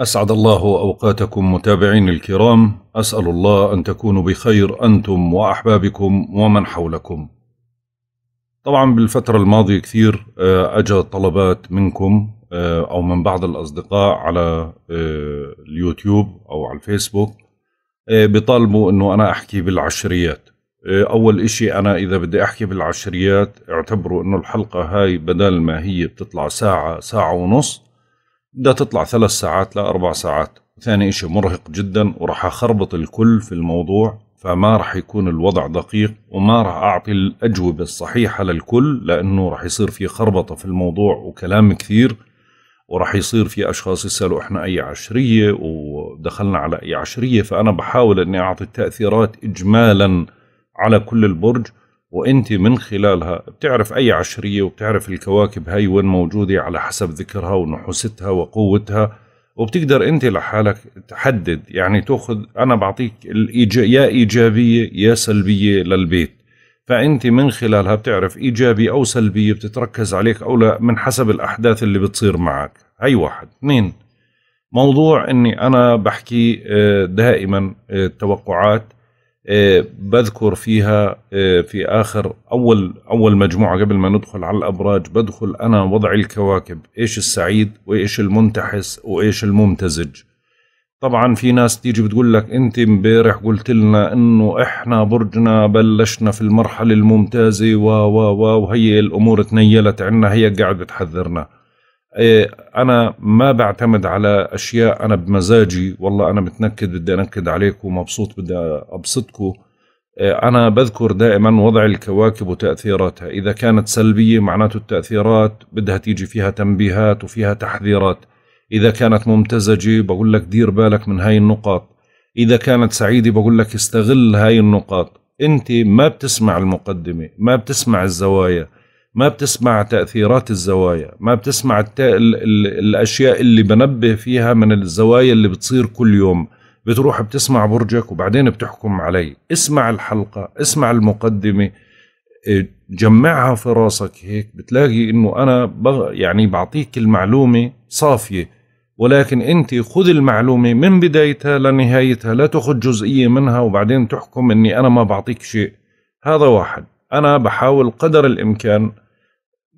أسعد الله أوقاتكم متابعين الكرام أسأل الله أن تكونوا بخير أنتم وأحبابكم ومن حولكم طبعا بالفترة الماضية كثير آه، أجا طلبات منكم آه، أو من بعض الأصدقاء على آه، اليوتيوب أو على الفيسبوك بيطالبوا أنه أنا أحكي بالعشريات أول إشي أنا إذا بدي أحكي بالعشريات اعتبروا أنه الحلقة هاي بدل ما هي بتطلع ساعة ساعة ونص بدها تطلع ثلاث ساعات لأربع ساعات ثاني إشي مرهق جدا وراح أخربط الكل في الموضوع فما راح يكون الوضع دقيق وما راح أعطي الأجوبة الصحيحة للكل لأنه راح يصير في خربطة في الموضوع وكلام كثير وراح يصير في أشخاص يسألوا إحنا أي عشرية ودخلنا على أي عشرية فأنا بحاول أني أعطي التأثيرات إجمالا على كل البرج وانت من خلالها بتعرف اي عشريه وبتعرف الكواكب هاي وين موجوده على حسب ذكرها ونحوستها وقوتها وبتقدر انت لحالك تحدد يعني تاخذ انا بعطيك الإيج... يا ايجابيه يا سلبيه للبيت فانت من خلالها بتعرف ايجابي او سلبيه بتتركز عليك او لا من حسب الاحداث اللي بتصير معك هي واحد اثنين موضوع اني انا بحكي آه، دائما التوقعات آه، آه، بذكر فيها آه، في اخر اول اول مجموعه قبل ما ندخل على الابراج بدخل انا وضع الكواكب ايش السعيد وايش المنتحس وايش الممتزج طبعا في ناس تيجي بتقول لك انت امبارح قلت لنا انه احنا برجنا بلشنا في المرحله الممتازه و و و وهي الامور تنيلت عنا هي قاعد بتحذرنا إيه، انا ما بعتمد على اشياء انا بمزاجي والله انا متنكد بدي انكد عليكم ومبسوط بدي ابسطكم إيه، انا بذكر دائما وضع الكواكب وتاثيراتها اذا كانت سلبيه معناته التاثيرات بدها تيجي فيها تنبيهات وفيها تحذيرات اذا كانت ممتزجه بقول لك دير بالك من هاي النقاط اذا كانت سعيده بقول لك استغل هاي النقاط انت ما بتسمع المقدمه ما بتسمع الزوايا ما بتسمع تأثيرات الزوايا ما بتسمع الت... ال... ال... الأشياء اللي بنبه فيها من الزوايا اللي بتصير كل يوم بتروح بتسمع برجك وبعدين بتحكم علي اسمع الحلقة اسمع المقدمة إيه، جمعها في راسك هيك بتلاقي انه انا بغ... يعني بعطيك المعلومة صافية ولكن انت خذ المعلومة من بدايتها لنهايتها لا تاخذ جزئية منها وبعدين تحكم اني انا ما بعطيك شيء هذا واحد انا بحاول قدر الامكان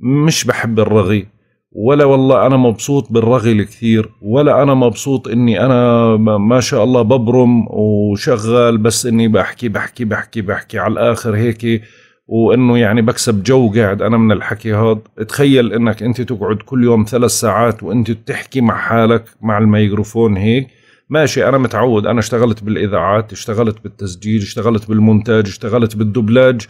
مش بحب الرغي ولا والله أنا مبسوط بالرغي الكثير ولا أنا مبسوط إني أنا ما شاء الله ببرم وشغال بس إني بحكي بحكي بحكي بحكي على الآخر هيك وإنه يعني بكسب جو قاعد أنا من الحكي هذا تخيل إنك أنت تقعد كل يوم ثلاث ساعات وأنت بتحكي مع حالك مع الميكروفون هيك ماشي أنا متعود أنا اشتغلت بالإذاعات اشتغلت بالتسجيل اشتغلت بالمونتاج اشتغلت بالدبلاج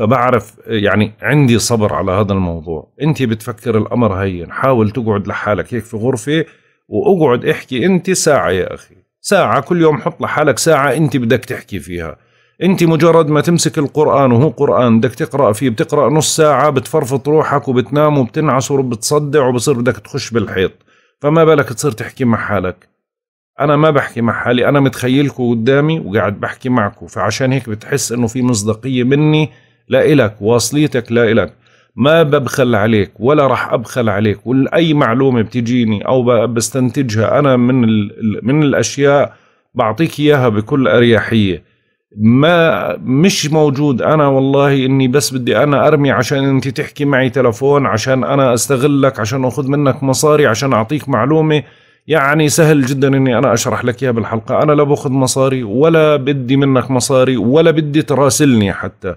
فبعرف يعني عندي صبر على هذا الموضوع انت بتفكر الامر هين حاول تقعد لحالك هيك في غرفه واقعد احكي انت ساعه يا اخي ساعه كل يوم حط لحالك ساعه انت بدك تحكي فيها انت مجرد ما تمسك القران وهو قران بدك تقرا فيه بتقرا نص ساعه بتفرفط روحك وبتنام وبتنعس وبتصدع وبصير بدك تخش بالحيط فما بالك تصير تحكي مع حالك انا ما بحكي مع حالي انا متخيلكم قدامي وقاعد بحكي معكم فعشان هيك بتحس انه في مصداقيه مني لا إلك واصليتك لا إلك ما ببخل عليك ولا راح أبخل عليك وأي معلومة بتجيني أو بستنتجها أنا من, من الأشياء بعطيك إياها بكل أريحية ما مش موجود انا والله اني بس بدي انا ارمي عشان انت تحكي معي تلفون عشان انا استغلك عشان اخذ منك مصاري عشان اعطيك معلومه يعني سهل جدا اني انا اشرح لك اياها بالحلقه انا لا باخذ مصاري ولا بدي منك مصاري ولا بدي تراسلني حتى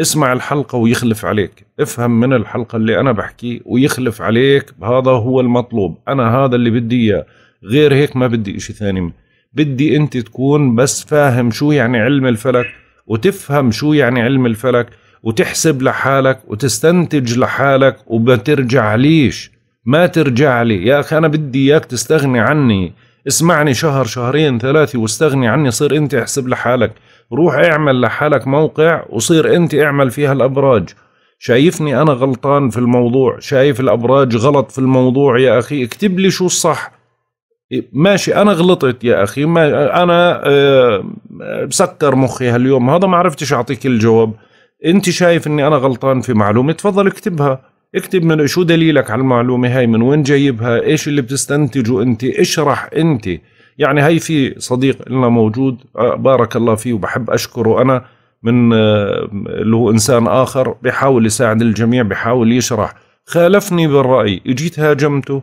اسمع الحلقة ويخلف عليك افهم من الحلقة اللي أنا بحكيه ويخلف عليك هذا هو المطلوب أنا هذا اللي بدي إياه غير هيك ما بدي إشي ثاني بدي أنت تكون بس فاهم شو يعني علم الفلك وتفهم شو يعني علم الفلك وتحسب لحالك وتستنتج لحالك وما ليش ما ترجع لي يا أخي أنا بدي إياك تستغني عني اسمعني شهر شهرين ثلاثة واستغني عني صير أنت احسب لحالك روح اعمل لحالك موقع وصير انت اعمل فيها الابراج شايفني انا غلطان في الموضوع شايف الابراج غلط في الموضوع يا اخي اكتب لي شو الصح ماشي انا غلطت يا اخي ما انا بسكر آه، مخي هاليوم هذا ما عرفتش اعطيك الجواب انت شايف اني انا غلطان في معلومه تفضل اكتبها اكتب من شو دليلك على المعلومه هاي من وين جايبها ايش اللي بتستنتجه انت اشرح انت يعني هي في صديق لنا موجود آه، بارك الله فيه وبحب اشكره انا من آه، اللي هو انسان اخر بحاول يساعد الجميع بحاول يشرح خالفني بالراي اجيت هاجمته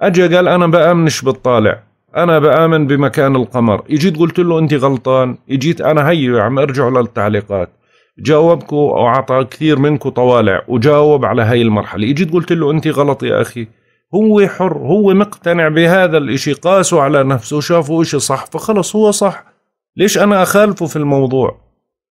اجا قال انا بامنش بالطالع انا بامن بمكان القمر اجيت قلت له انت غلطان اجيت انا هي عم ارجع للتعليقات جاوبكم او اعطى كثير منكم طوالع وجاوب على هاي المرحله اجيت قلت له انت غلط يا اخي هو حر هو مقتنع بهذا الاشي قاسه على نفسه شافه اشي صح فخلص هو صح ليش انا اخالفه في الموضوع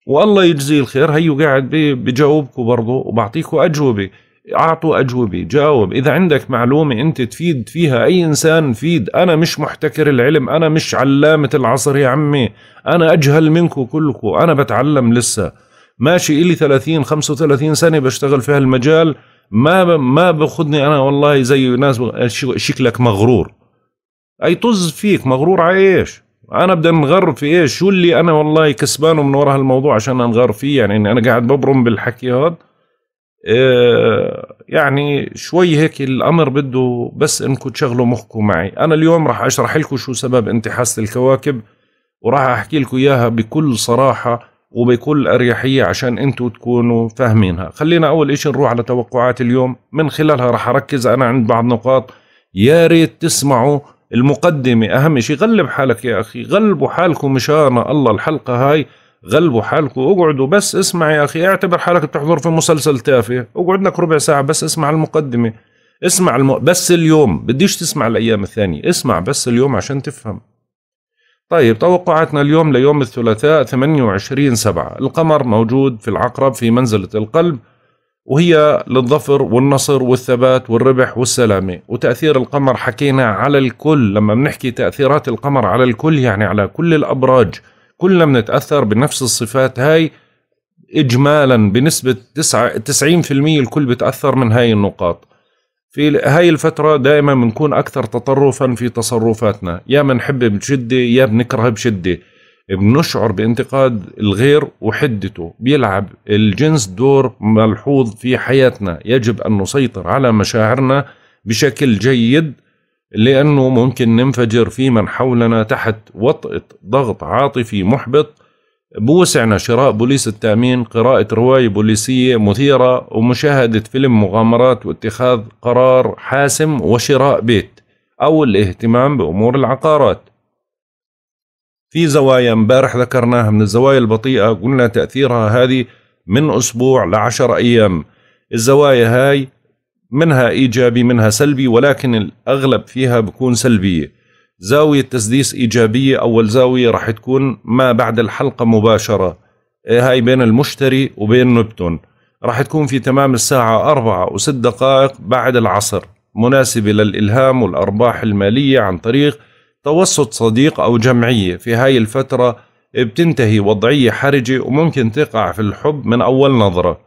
والله يجزيه الخير هيو قاعد بجاوبكم برضه وبعطيكم اجوبه اعطوا اجوبه جاوب اذا عندك معلومه انت تفيد فيها اي انسان فيد انا مش محتكر العلم انا مش علامه العصر يا عمي انا اجهل منكم كلكم انا بتعلم لسه ماشي الي 30 35 سنه بشتغل في هالمجال ما ما باخذني انا والله زي ناس شكلك مغرور اي طز فيك مغرور على ايش انا بدي انغر في ايش شو اللي انا والله كسبانه من وراء هالموضوع عشان انغر فيه يعني اني انا قاعد ببرم بالحكي هذا آه، يعني شوي هيك الامر بده بس انكم تشغلوا مخكم معي انا اليوم راح اشرح لكم شو سبب انتحاس الكواكب وراح احكي لكم اياها بكل صراحه وبكل أريحية عشان انتوا تكونوا فاهمينها خلينا أول إشي نروح على توقعات اليوم من خلالها رح أركز أنا عند بعض نقاط يا ريت تسمعوا المقدمة أهم شيء غلب حالك يا أخي غلبوا حالكم مشان الله الحلقة هاي غلبوا حالكم اقعدوا بس اسمع يا أخي اعتبر حالك بتحضر في مسلسل تافه اقعد لك ربع ساعة بس اسمع المقدمة اسمع الم... بس اليوم بديش تسمع الأيام الثانية اسمع بس اليوم عشان تفهم طيب توقعاتنا اليوم ليوم الثلاثاء 28 سبعة القمر موجود في العقرب في منزلة القلب وهي للظفر والنصر والثبات والربح والسلامة وتأثير القمر حكينا على الكل لما بنحكي تأثيرات القمر على الكل يعني على كل الأبراج كلنا بنتأثر بنفس الصفات هاي إجمالا بنسبة 90% الكل بتأثر من هاي النقاط في هاي الفترة دائما بنكون أكثر تطرفا في تصرفاتنا يا بنحب بشدة يا بنكره بشدة بنشعر بانتقاد الغير وحدته بيلعب الجنس دور ملحوظ في حياتنا يجب أن نسيطر على مشاعرنا بشكل جيد لأنه ممكن ننفجر في من حولنا تحت وطئة ضغط عاطفي محبط بوسعنا شراء بوليس التأمين قراءة رواية بوليسية مثيرة ومشاهدة فيلم مغامرات واتخاذ قرار حاسم وشراء بيت أو الاهتمام بأمور العقارات في زوايا امبارح ذكرناها من الزوايا البطيئة قلنا تأثيرها هذه من أسبوع لعشر أيام الزوايا هاي منها إيجابي منها سلبي ولكن الأغلب فيها بكون سلبية زاوية تسديس إيجابية أول زاوية راح تكون ما بعد الحلقة مباشرة إيه، هاي بين المشتري وبين نبتون راح تكون في تمام الساعة أربعة وست دقائق بعد العصر مناسبة للإلهام والأرباح المالية عن طريق توسط صديق أو جمعية في هاي الفترة بتنتهي وضعية حرجة وممكن تقع في الحب من أول نظرة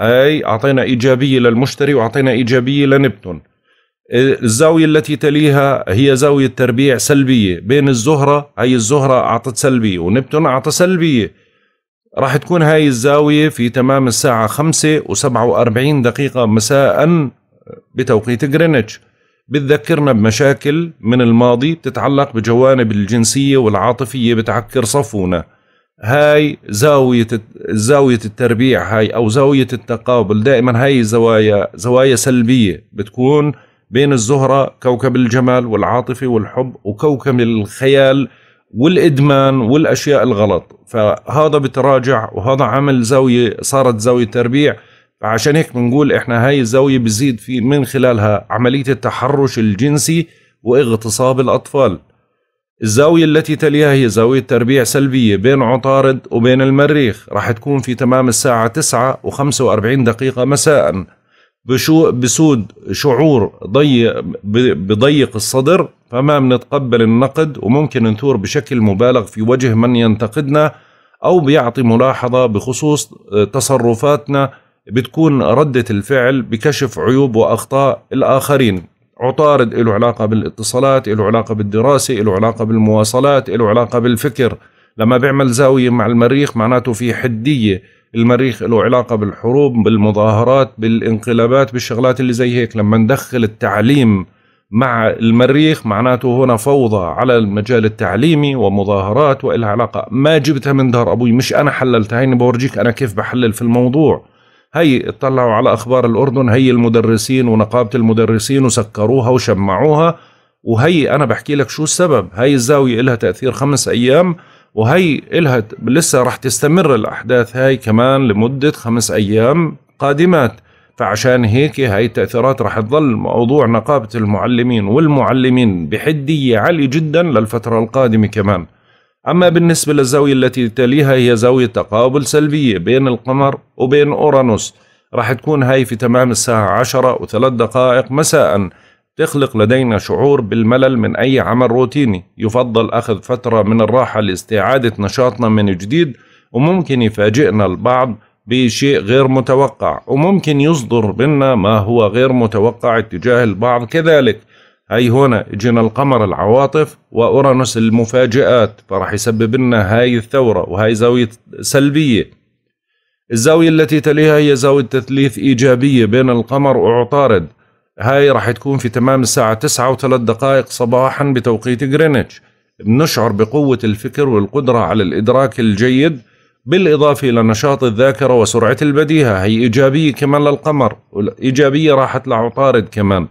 أي أعطينا إيجابية للمشتري وأعطينا إيجابية لنبتون الزاوية التي تليها هي زاوية تربيع سلبية بين الزهرة هي الزهرة أعطت سلبية ونبتون أعطى سلبية راح تكون هاي الزاوية في تمام الساعة خمسة وسبعة وأربعين دقيقة مساء بتوقيت غرينتش بتذكرنا بمشاكل من الماضي بتتعلق بجوانب الجنسية والعاطفية بتعكر صفونا هاي زاوية زاوية التربيع هاي أو زاوية التقابل دائما هاي زوايا زوايا سلبية بتكون بين الزهرة كوكب الجمال والعاطفة والحب وكوكب الخيال والإدمان والأشياء الغلط فهذا بتراجع وهذا عمل زاوية صارت زاوية تربيع فعشان هيك بنقول إحنا هاي الزاوية بزيد في من خلالها عملية التحرش الجنسي واغتصاب الأطفال الزاوية التي تليها هي زاوية تربيع سلبية بين عطارد وبين المريخ راح تكون في تمام الساعة 9 و45 دقيقة مساءً بشو بسود شعور ضيق بضيق الصدر فما بنتقبل النقد وممكن نثور بشكل مبالغ في وجه من ينتقدنا أو بيعطي ملاحظة بخصوص آه، تصرفاتنا بتكون ردة الفعل بكشف عيوب وأخطاء الآخرين عطارد له علاقة بالاتصالات له علاقة بالدراسة له علاقة بالمواصلات له علاقة بالفكر لما بيعمل زاوية مع المريخ معناته في حدية المريخ له علاقة بالحروب بالمظاهرات بالانقلابات بالشغلات اللي زي هيك لما ندخل التعليم مع المريخ معناته هنا فوضى على المجال التعليمي ومظاهرات وإلها علاقة ما جبتها من دار أبوي مش أنا حللتها هيني بورجيك أنا كيف بحلل في الموضوع هي اطلعوا على أخبار الأردن هي المدرسين ونقابة المدرسين وسكروها وشمعوها وهي أنا بحكي لك شو السبب هاي الزاوية إلها تأثير خمس أيام وهي إلها لسه رح تستمر الأحداث هاي كمان لمدة خمس أيام قادمات فعشان هيك هاي التأثيرات رح تظل موضوع نقابة المعلمين والمعلمين بحدية عالية جدا للفترة القادمة كمان أما بالنسبة للزاوية التي تليها هي زاوية تقابل سلبية بين القمر وبين أورانوس رح تكون هاي في تمام الساعة عشرة وثلاث دقائق مساءً تخلق لدينا شعور بالملل من أي عمل روتيني يفضل أخذ فترة من الراحة لاستعادة نشاطنا من جديد وممكن يفاجئنا البعض بشيء غير متوقع وممكن يصدر منا ما هو غير متوقع اتجاه البعض كذلك هاي هنا جينا القمر العواطف وأورانوس المفاجآت فرح يسبب لنا هاي الثورة وهاي زاوية سلبية الزاوية التي تليها هي زاوية تثليث إيجابية بين القمر وعطارد هاي راح تكون في تمام الساعة تسعة وثلاث دقائق صباحا بتوقيت غرينتش بنشعر بقوة الفكر والقدرة على الإدراك الجيد بالإضافة إلى نشاط الذاكرة وسرعة البديهة هي إيجابية كمان للقمر إيجابية راحت لعطارد كمان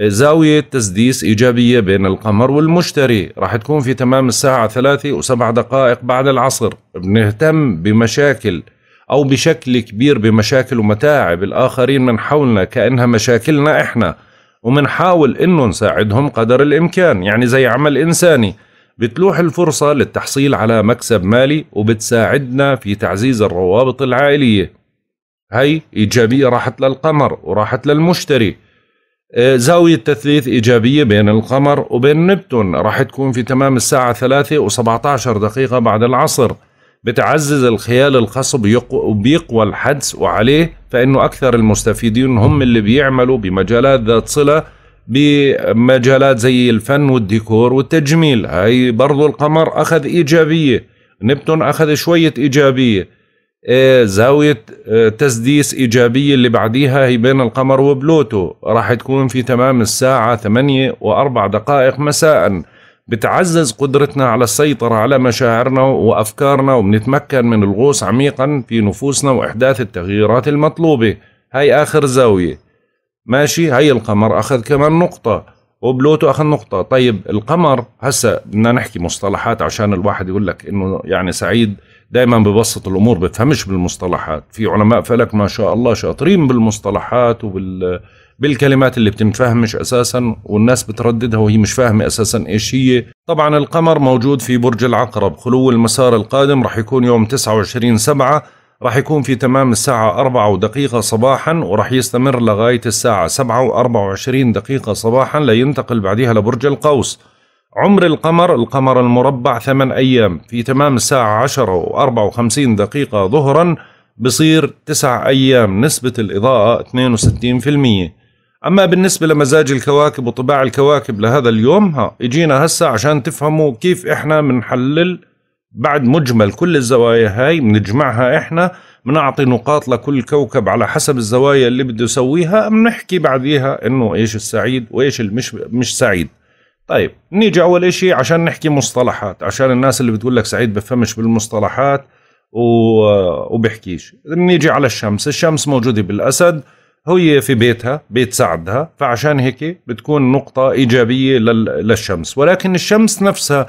زاوية تسديس إيجابية بين القمر والمشتري راح تكون في تمام الساعة ثلاثة وسبع دقائق بعد العصر بنهتم بمشاكل أو بشكل كبير بمشاكل ومتاعب الآخرين من حولنا كأنها مشاكلنا إحنا ومنحاول إنه نساعدهم قدر الإمكان يعني زي عمل إنساني بتلوح الفرصة للتحصيل على مكسب مالي وبتساعدنا في تعزيز الروابط العائلية هاي إيجابية راحت للقمر وراحت للمشتري آه، زاوية تثليث إيجابية بين القمر وبين نبتون راح تكون في تمام الساعة 3 و17 دقيقة بعد العصر بتعزز الخيال الخصب وبيقوى الحدس وعليه فإنه أكثر المستفيدين هم اللي بيعملوا بمجالات ذات صلة بمجالات زي الفن والديكور والتجميل هاي برضو القمر أخذ إيجابية نبتون أخذ شوية إيجابية إيه، زاوية إيه، تسديس إيجابية اللي بعديها هي بين القمر وبلوتو راح تكون في تمام الساعة ثمانية وأربع دقائق مساءً بتعزز قدرتنا على السيطرة على مشاعرنا وأفكارنا وبنتمكن من الغوص عميقا في نفوسنا وإحداث التغييرات المطلوبة هاي آخر زاوية ماشي هاي القمر أخذ كمان نقطة وبلوتو أخذ نقطة طيب القمر هسا بدنا نحكي مصطلحات عشان الواحد يقول لك إنه يعني سعيد دائما ببسط الأمور بفهمش بالمصطلحات في علماء فلك ما شاء الله شاطرين بالمصطلحات وبال بالكلمات اللي بتنفهمش اساسا والناس بترددها وهي مش فاهمه اساسا ايش هي طبعا القمر موجود في برج العقرب خلو المسار القادم راح يكون يوم 29 سبعة راح يكون في تمام الساعة أربعة ودقيقة صباحا وراح يستمر لغاية الساعة سبعة وأربعة وعشرين دقيقة صباحا لينتقل بعدها لبرج القوس عمر القمر القمر المربع ثمان أيام في تمام الساعة عشرة و54 دقيقة ظهرا بصير تسع أيام نسبة الإضاءة 62% أما بالنسبة لمزاج الكواكب وطباع الكواكب لهذا اليوم ها إجينا هسه عشان تفهموا كيف إحنا بنحلل بعد مجمل كل الزوايا هاي بنجمعها إحنا بنعطي نقاط لكل كوكب على حسب الزوايا اللي بده يسويها بنحكي بعديها إنه إيش السعيد وإيش المش مش سعيد طيب نيجي أول إشي عشان نحكي مصطلحات عشان الناس اللي بتقول لك سعيد بفهمش بالمصطلحات و... وبحكيش نيجي على الشمس الشمس موجودة بالأسد هي في بيتها بيت سعدها فعشان هيك بتكون نقطة إيجابية للشمس ولكن الشمس نفسها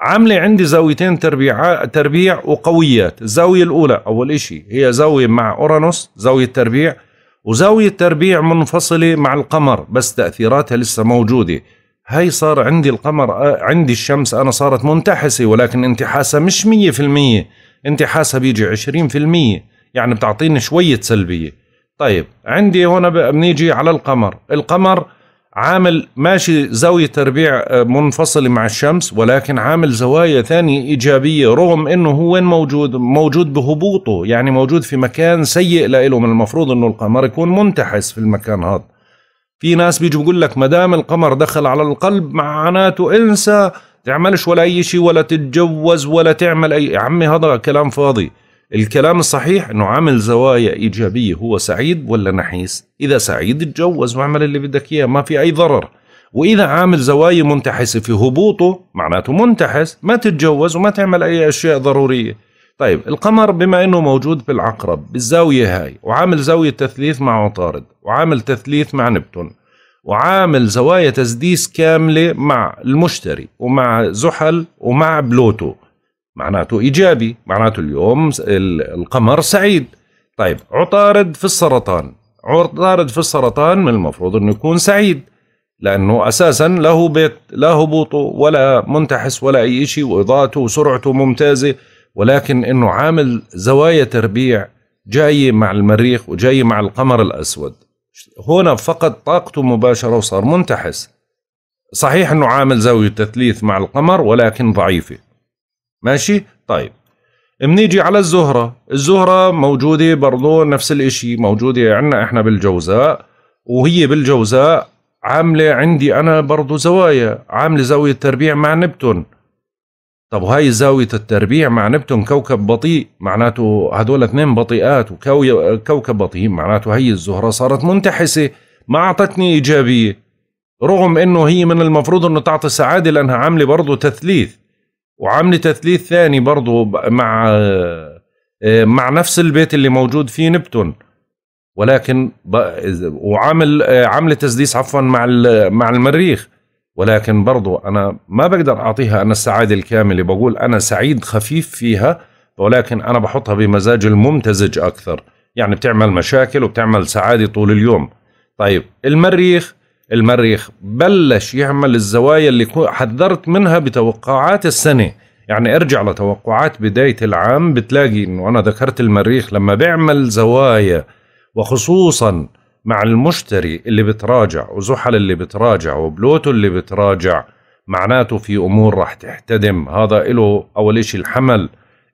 عاملة عندي زاويتين تربيع تربيع وقويات الزاوية الأولى أول إشي هي زاوية مع أورانوس زاوية تربيع وزاوية تربيع منفصلة مع القمر بس تأثيراتها لسه موجودة هاي صار عندي القمر آه، عندي الشمس أنا صارت منتحسة ولكن انتحاسها مش مية في المية انتحاسها بيجي عشرين في المية يعني بتعطيني شوية سلبية طيب عندي هنا بنيجي على القمر القمر عامل ماشي زاوية تربيع آه، منفصلة مع الشمس ولكن عامل زوايا ثانية إيجابية رغم أنه هو وين موجود موجود بهبوطه يعني موجود في مكان سيء لإله من المفروض أنه القمر يكون منتحس في المكان هذا في ناس بيجي بيقول لك ما دام القمر دخل على القلب معناته انسى تعملش ولا اي شيء ولا تتجوز ولا تعمل اي يا عمي هذا كلام فاضي الكلام الصحيح انه عامل زوايا ايجابيه هو سعيد ولا نحيس اذا سعيد اتجوز واعمل اللي بدك اياه ما في اي ضرر واذا عامل زوايا منتحسه في هبوطه معناته منتحس ما تتجوز وما تعمل اي اشياء ضروريه طيب القمر بما انه موجود بالعقرب بالزاويه هاي وعامل زاويه تثليث مع عطارد وعامل تثليث مع نبتون وعامل زوايا تسديس كامله مع المشتري ومع زحل ومع بلوتو معناته إيجابي معناته اليوم القمر سعيد طيب عطارد في السرطان عطارد في السرطان من المفروض أنه يكون سعيد لأنه أساسا له بيت لا هبوطه ولا منتحس ولا أي شيء وإضاءته وسرعته ممتازة ولكن أنه عامل زوايا تربيع جاية مع المريخ وجاية مع القمر الأسود هنا فقد طاقته مباشرة وصار منتحس صحيح أنه عامل زاوية تثليث مع القمر ولكن ضعيفة ماشي طيب منيجي على الزهرة الزهرة موجودة برضو نفس الاشي موجودة عنا احنا بالجوزاء وهي بالجوزاء عاملة عندي انا برضو زوايا عاملة زاوية تربيع مع نبتون طب وهي زاوية التربيع مع نبتون كوكب بطيء معناته هدول اثنين بطيئات وكوكب بطيء معناته هي الزهرة صارت منتحسة ما أعطتني إيجابية رغم أنه هي من المفروض أنه تعطي سعادة لأنها عاملة برضو تثليث وعامله تثليث ثاني برضه مع آه، آه، مع نفس البيت اللي موجود فيه نبتون ولكن وعامل آه، عامله تسديس عفوا مع مع المريخ ولكن برضو انا ما بقدر اعطيها انا السعاده الكامله بقول انا سعيد خفيف فيها ولكن انا بحطها بمزاج الممتزج اكثر يعني بتعمل مشاكل وبتعمل سعاده طول اليوم طيب المريخ المريخ بلش يعمل الزوايا اللي حذرت منها بتوقعات السنة يعني ارجع لتوقعات بداية العام بتلاقي انه انا ذكرت المريخ لما بيعمل زوايا وخصوصا مع المشتري اللي بتراجع وزحل اللي بتراجع وبلوتو اللي بتراجع معناته في امور راح تحتدم هذا له اول شيء الحمل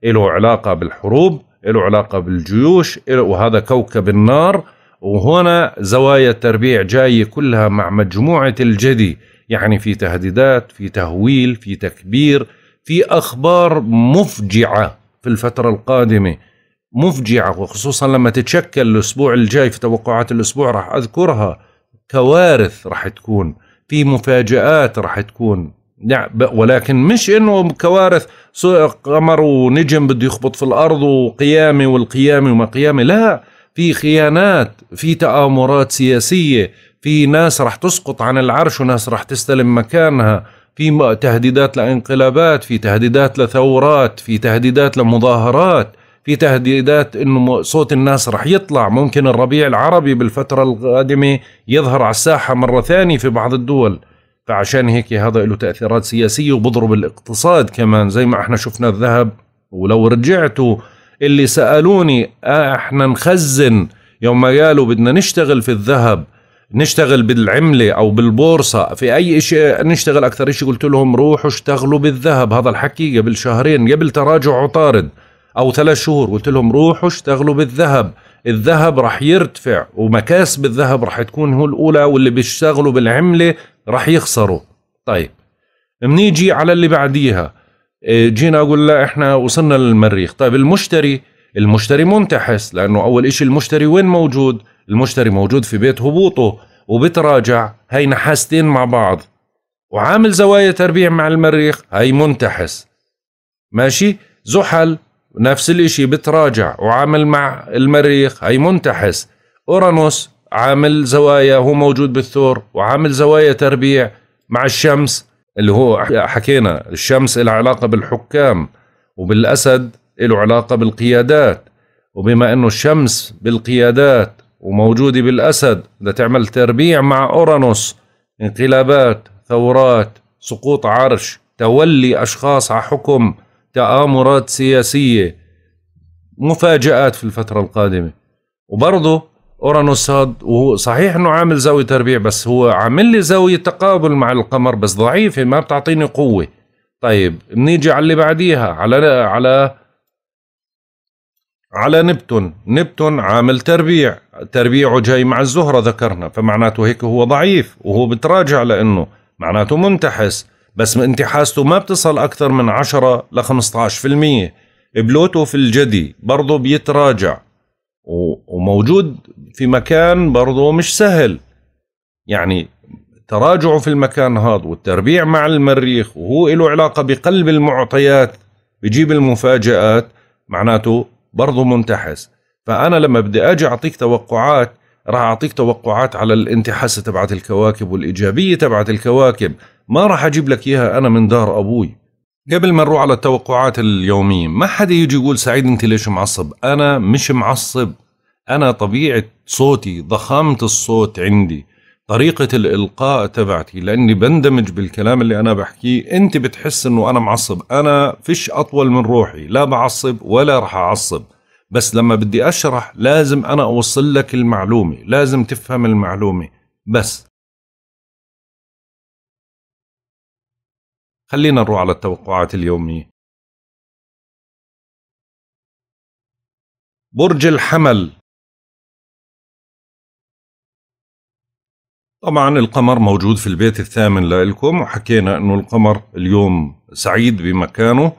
له علاقة بالحروب له علاقة بالجيوش وهذا كوكب النار وهنا زوايا التربيع جاية كلها مع مجموعة الجدي يعني في تهديدات في تهويل في تكبير في أخبار مفجعة في الفترة القادمة مفجعة وخصوصا لما تتشكل الأسبوع الجاي في توقعات الأسبوع راح أذكرها كوارث راح تكون في مفاجآت راح تكون ولكن مش انه كوارث قمر ونجم بده يخبط في الارض وقيامه والقيامه وما قيامه لا في خيانات في تآمرات سياسية في ناس رح تسقط عن العرش وناس رح تستلم مكانها في تهديدات لانقلابات في تهديدات لثورات في تهديدات لمظاهرات في تهديدات انه صوت الناس رح يطلع ممكن الربيع العربي بالفترة القادمة يظهر على الساحة مرة ثانية في بعض الدول فعشان هيك هذا له تأثيرات سياسية وبضرب الاقتصاد كمان زي ما احنا شفنا الذهب ولو رجعتوا اللي سالوني آه، احنا نخزن يوم ما قالوا بدنا نشتغل في الذهب نشتغل بالعملة أو بالبورصة في أي شيء نشتغل أكثر شيء قلت لهم روحوا اشتغلوا بالذهب هذا الحكي قبل شهرين قبل تراجع عطارد أو ثلاث شهور قلت لهم روحوا اشتغلوا بالذهب الذهب رح يرتفع ومكاسب الذهب رح تكون هو الأولى واللي بيشتغلوا بالعملة رح يخسروا طيب منيجي على اللي بعديها إيه، جينا اقول لا احنا وصلنا للمريخ طيب المشتري المشتري منتحس لانه اول إشي المشتري وين موجود المشتري موجود في بيت هبوطه وبتراجع هاي نحاستين مع بعض وعامل زوايا تربيع مع المريخ هاي منتحس ماشي زحل نفس الاشي بتراجع وعامل مع المريخ هاي منتحس اورانوس عامل زوايا هو موجود بالثور وعامل زوايا تربيع مع الشمس اللي هو حكينا الشمس لها علاقة بالحكام وبالأسد له علاقة بالقيادات وبما أنه الشمس بالقيادات وموجودة بالأسد لتعمل تربيع مع أورانوس انقلابات ثورات سقوط عرش تولي أشخاص على حكم تآمرات سياسية مفاجآت في الفترة القادمة وبرضه اورانوس هاد وهو صحيح انه عامل زاويه تربيع بس هو عامل لي زاويه تقابل مع القمر بس ضعيفه ما بتعطيني قوه طيب بنيجي على اللي بعديها على على على نبتون نبتون عامل تربيع تربيعه جاي مع الزهرة ذكرنا فمعناته هيك هو ضعيف وهو بتراجع لأنه معناته منتحس بس انتحاسته ما بتصل أكثر من 10 ل 15% بلوتو في الجدي برضه بيتراجع وموجود في مكان برضه مش سهل يعني تراجعه في المكان هذا والتربيع مع المريخ وهو له علاقة بقلب المعطيات بجيب المفاجآت معناته برضه منتحس فأنا لما بدي أجي أعطيك توقعات راح أعطيك توقعات على الانتحاسة تبعت الكواكب والإيجابية تبعت الكواكب ما راح أجيب لك إياها أنا من دار أبوي قبل ما نروح على التوقعات اليومية ما حدا يجي يقول سعيد أنت ليش معصب أنا مش معصب أنا طبيعة صوتي ضخامة الصوت عندي طريقة الإلقاء تبعتي لأني بندمج بالكلام اللي أنا بحكيه أنت بتحس أنه أنا معصب أنا فيش أطول من روحي لا بعصب ولا رح أعصب بس لما بدي أشرح لازم أنا أوصل لك المعلومة لازم تفهم المعلومة بس خلينا نروح على التوقعات اليومية برج الحمل طبعا القمر موجود في البيت الثامن لإلكم وحكينا أنه القمر اليوم سعيد بمكانه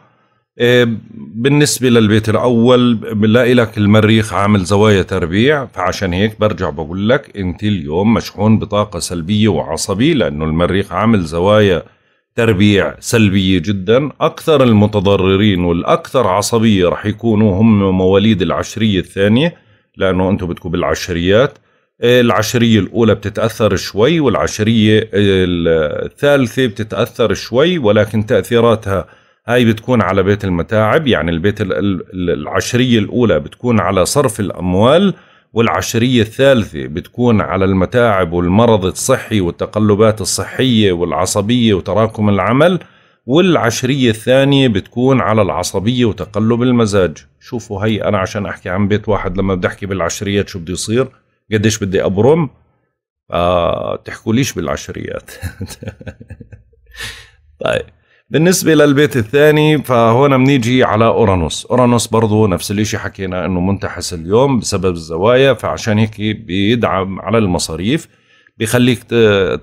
إيه، بالنسبة للبيت الأول لا لك المريخ عامل زوايا تربيع فعشان هيك برجع بقول لك أنت اليوم مشحون بطاقة سلبية وعصبي لأنه المريخ عامل زوايا تربيع سلبية جدا أكثر المتضررين والأكثر عصبية رح يكونوا هم مواليد العشرية الثانية لأنه أنتم بدكم بالعشريات العشرية الأولى بتتأثر شوي والعشرية الثالثة بتتأثر شوي ولكن تأثيراتها هاي بتكون على بيت المتاعب يعني البيت العشرية الأولى بتكون على صرف الأموال والعشرية الثالثة بتكون على المتاعب والمرض الصحي والتقلبات الصحية والعصبية وتراكم العمل والعشرية الثانية بتكون على العصبية وتقلب المزاج شوفوا هي أنا عشان أحكي عن بيت واحد لما بدي أحكي بالعشريات شو بده يصير قديش بدي ابرم آه، تحكوا ليش بالعشريات طيب بالنسبة للبيت الثاني فهون بنيجي على اورانوس، اورانوس برضه نفس الشيء حكينا انه منتحس اليوم بسبب الزوايا فعشان هيك بيدعم على المصاريف بخليك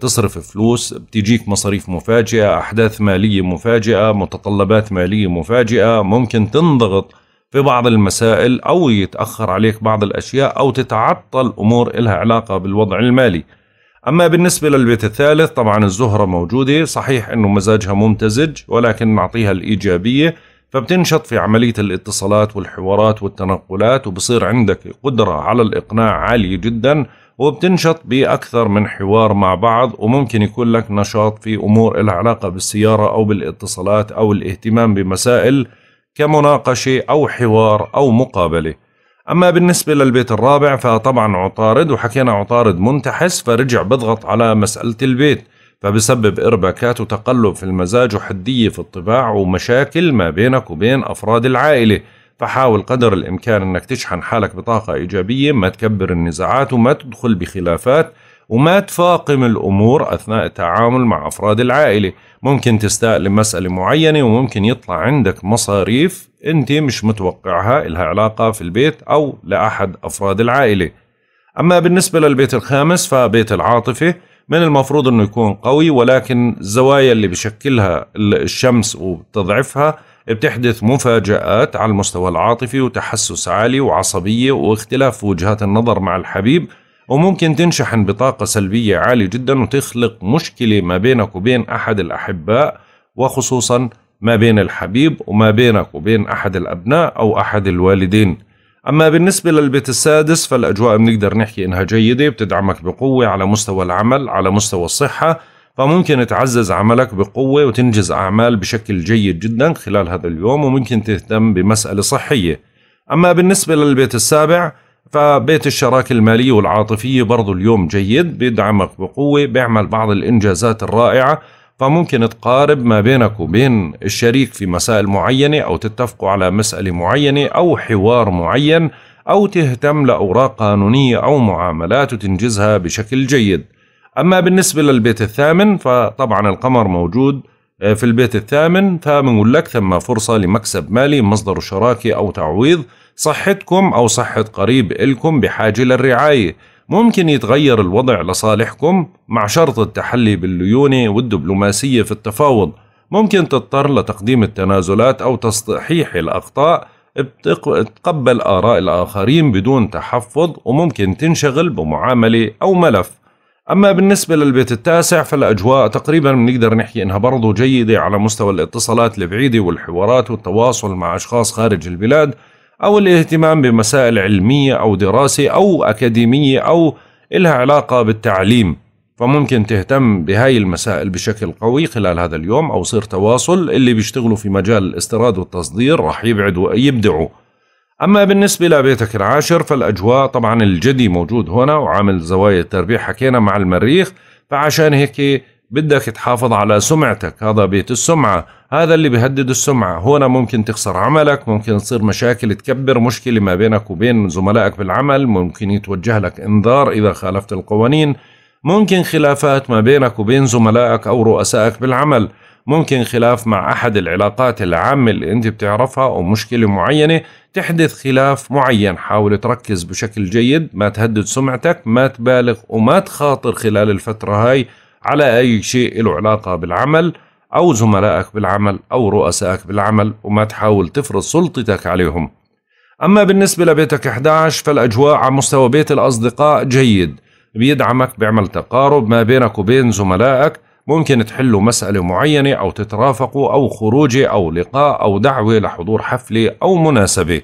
تصرف فلوس بتجيك مصاريف مفاجئة أحداث مالية مفاجئة متطلبات مالية مفاجئة ممكن تنضغط في بعض المسائل أو يتأخر عليك بعض الأشياء أو تتعطل أمور إلها علاقة بالوضع المالي أما بالنسبة للبيت الثالث طبعا الزهرة موجودة صحيح أنه مزاجها ممتزج ولكن نعطيها الإيجابية فبتنشط في عملية الاتصالات والحوارات والتنقلات وبصير عندك قدرة على الإقناع عالية جدا وبتنشط بأكثر من حوار مع بعض وممكن يكون لك نشاط في أمور العلاقة علاقة بالسيارة أو بالاتصالات أو الاهتمام بمسائل كمناقشة أو حوار أو مقابلة أما بالنسبة للبيت الرابع فطبعا عطارد وحكينا عطارد منتحس فرجع بضغط على مسألة البيت فبسبب إرباكات وتقلب في المزاج وحدية في الطباع ومشاكل ما بينك وبين أفراد العائلة فحاول قدر الإمكان أنك تشحن حالك بطاقة إيجابية ما تكبر النزاعات وما تدخل بخلافات وما تفاقم الأمور أثناء التعامل مع أفراد العائلة ممكن تستاء مسألة معينة وممكن يطلع عندك مصاريف أنت مش متوقعها إلها علاقة في البيت أو لأحد أفراد العائلة أما بالنسبة للبيت الخامس فبيت العاطفة من المفروض أنه يكون قوي ولكن الزوايا اللي بشكلها الشمس وبتضعفها بتحدث مفاجآت على المستوى العاطفي وتحسس عالي وعصبية واختلاف وجهات النظر مع الحبيب وممكن تنشحن بطاقة سلبية عالية جدا وتخلق مشكلة ما بينك وبين أحد الأحباء وخصوصا ما بين الحبيب وما بينك وبين أحد الأبناء أو أحد الوالدين أما بالنسبة للبيت السادس فالأجواء بنقدر نحكي إنها جيدة بتدعمك بقوة على مستوى العمل على مستوى الصحة فممكن تعزز عملك بقوة وتنجز أعمال بشكل جيد جدا خلال هذا اليوم وممكن تهتم بمسألة صحية أما بالنسبة للبيت السابع فبيت الشراكة المالية والعاطفية برضو اليوم جيد بيدعمك بقوة بيعمل بعض الإنجازات الرائعة فممكن تقارب ما بينك وبين الشريك في مسائل معينة أو تتفقوا على مسألة معينة أو حوار معين أو تهتم لأوراق قانونية أو معاملات وتنجزها بشكل جيد أما بالنسبة للبيت الثامن فطبعا القمر موجود آه، في البيت الثامن فبنقول لك ثم فرصة لمكسب مالي مصدر شراكة أو تعويض صحتكم أو صحة قريب إلكم بحاجة للرعاية ممكن يتغير الوضع لصالحكم مع شرط التحلي بالليونة والدبلوماسية في التفاوض ممكن تضطر لتقديم التنازلات أو تصحيح الأخطاء بتقبل آراء الآخرين بدون تحفظ وممكن تنشغل بمعاملة أو ملف أما بالنسبة للبيت التاسع فالأجواء تقريبا بنقدر نحكي إنها برضو جيدة على مستوى الاتصالات البعيدة والحوارات والتواصل مع أشخاص خارج البلاد أو الاهتمام بمسائل علمية أو دراسة أو أكاديمية أو إلها علاقة بالتعليم فممكن تهتم بهاي المسائل بشكل قوي خلال هذا اليوم أو صير تواصل اللي بيشتغلوا في مجال الاستيراد والتصدير رح يبعدوا يبدعوا أما بالنسبة لبيتك العاشر فالأجواء طبعا الجدي موجود هنا وعامل زوايا التربيع حكينا مع المريخ فعشان هيك بدك تحافظ على سمعتك هذا بيت السمعة هذا اللي بيهدد السمعة هنا ممكن تخسر عملك ممكن تصير مشاكل تكبر مشكلة ما بينك وبين زملائك بالعمل ممكن يتوجه لك انذار إذا خالفت القوانين ممكن خلافات ما بينك وبين زملائك أو رؤسائك بالعمل ممكن خلاف مع أحد العلاقات العامة اللي أنت بتعرفها أو مشكلة معينة تحدث خلاف معين حاول تركز بشكل جيد ما تهدد سمعتك ما تبالغ وما تخاطر خلال الفترة هاي على أي شيء له علاقة بالعمل أو زملائك بالعمل أو رؤسائك بالعمل وما تحاول تفرض سلطتك عليهم أما بالنسبة لبيتك 11 فالأجواء على مستوى بيت الأصدقاء جيد بيدعمك بيعمل تقارب ما بينك وبين زملائك ممكن تحلوا مسألة معينة أو تترافقوا أو خروجة أو لقاء أو دعوة لحضور حفلة أو مناسبة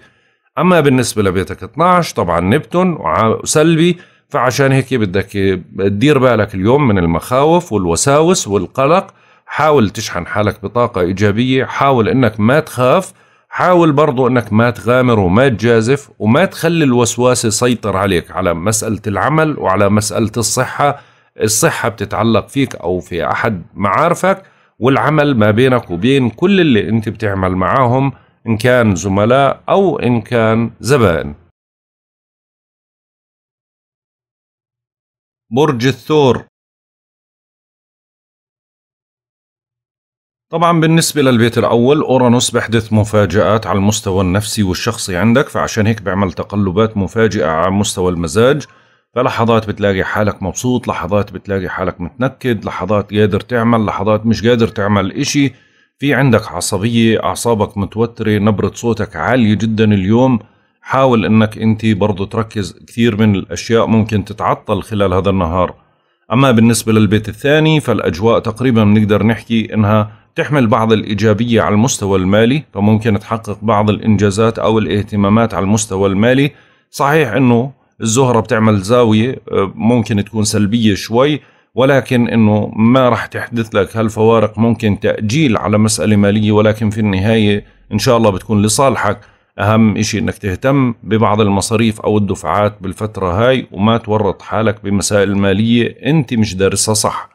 أما بالنسبة لبيتك 12 طبعا نبتون وسلبي فعشان هيك بدك تدير بالك اليوم من المخاوف والوساوس والقلق حاول تشحن حالك بطاقة إيجابية حاول أنك ما تخاف حاول برضو أنك ما تغامر وما تجازف وما تخلي الوسواس يسيطر عليك على مسألة العمل وعلى مسألة الصحة الصحة بتتعلق فيك أو في أحد معارفك والعمل ما بينك وبين كل اللي أنت بتعمل معاهم إن كان زملاء أو إن كان زبائن برج الثور طبعا بالنسبة للبيت الأول أورانوس بحدث مفاجآت على المستوى النفسي والشخصي عندك فعشان هيك بيعمل تقلبات مفاجئة على مستوى المزاج فلحظات بتلاقي حالك مبسوط لحظات بتلاقي حالك متنكد لحظات قادر تعمل لحظات مش قادر تعمل إشي في عندك عصبية أعصابك متوترة نبرة صوتك عالية جدا اليوم حاول انك انت برضو تركز كثير من الاشياء ممكن تتعطل خلال هذا النهار اما بالنسبة للبيت الثاني فالاجواء تقريبا بنقدر نحكي انها تحمل بعض الايجابية على المستوى المالي فممكن تحقق بعض الانجازات او الاهتمامات على المستوى المالي صحيح انه الزهرة بتعمل زاوية آه، ممكن تكون سلبية شوي ولكن انه ما راح تحدث لك هالفوارق ممكن تأجيل على مسألة مالية ولكن في النهاية ان شاء الله بتكون لصالحك أهم إشي أنك تهتم ببعض المصاريف أو الدفعات بالفترة هاي وما تورط حالك بمسائل مالية أنت مش دارسها صح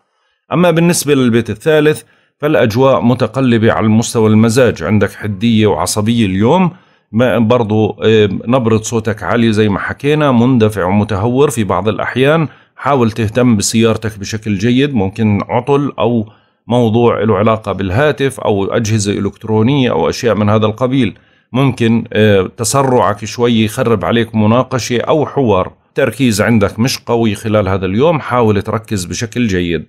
أما بالنسبة للبيت الثالث فالأجواء متقلبة على المستوى المزاج عندك حدية وعصبية اليوم برضو آه، نبرة صوتك عالية زي ما حكينا مندفع ومتهور في بعض الأحيان حاول تهتم بسيارتك بشكل جيد ممكن عطل أو موضوع له علاقة بالهاتف أو أجهزة إلكترونية أو أشياء من هذا القبيل ممكن آه، تسرعك شوي يخرب عليك مناقشة أو حوار التركيز عندك مش قوي خلال هذا اليوم حاول تركز بشكل جيد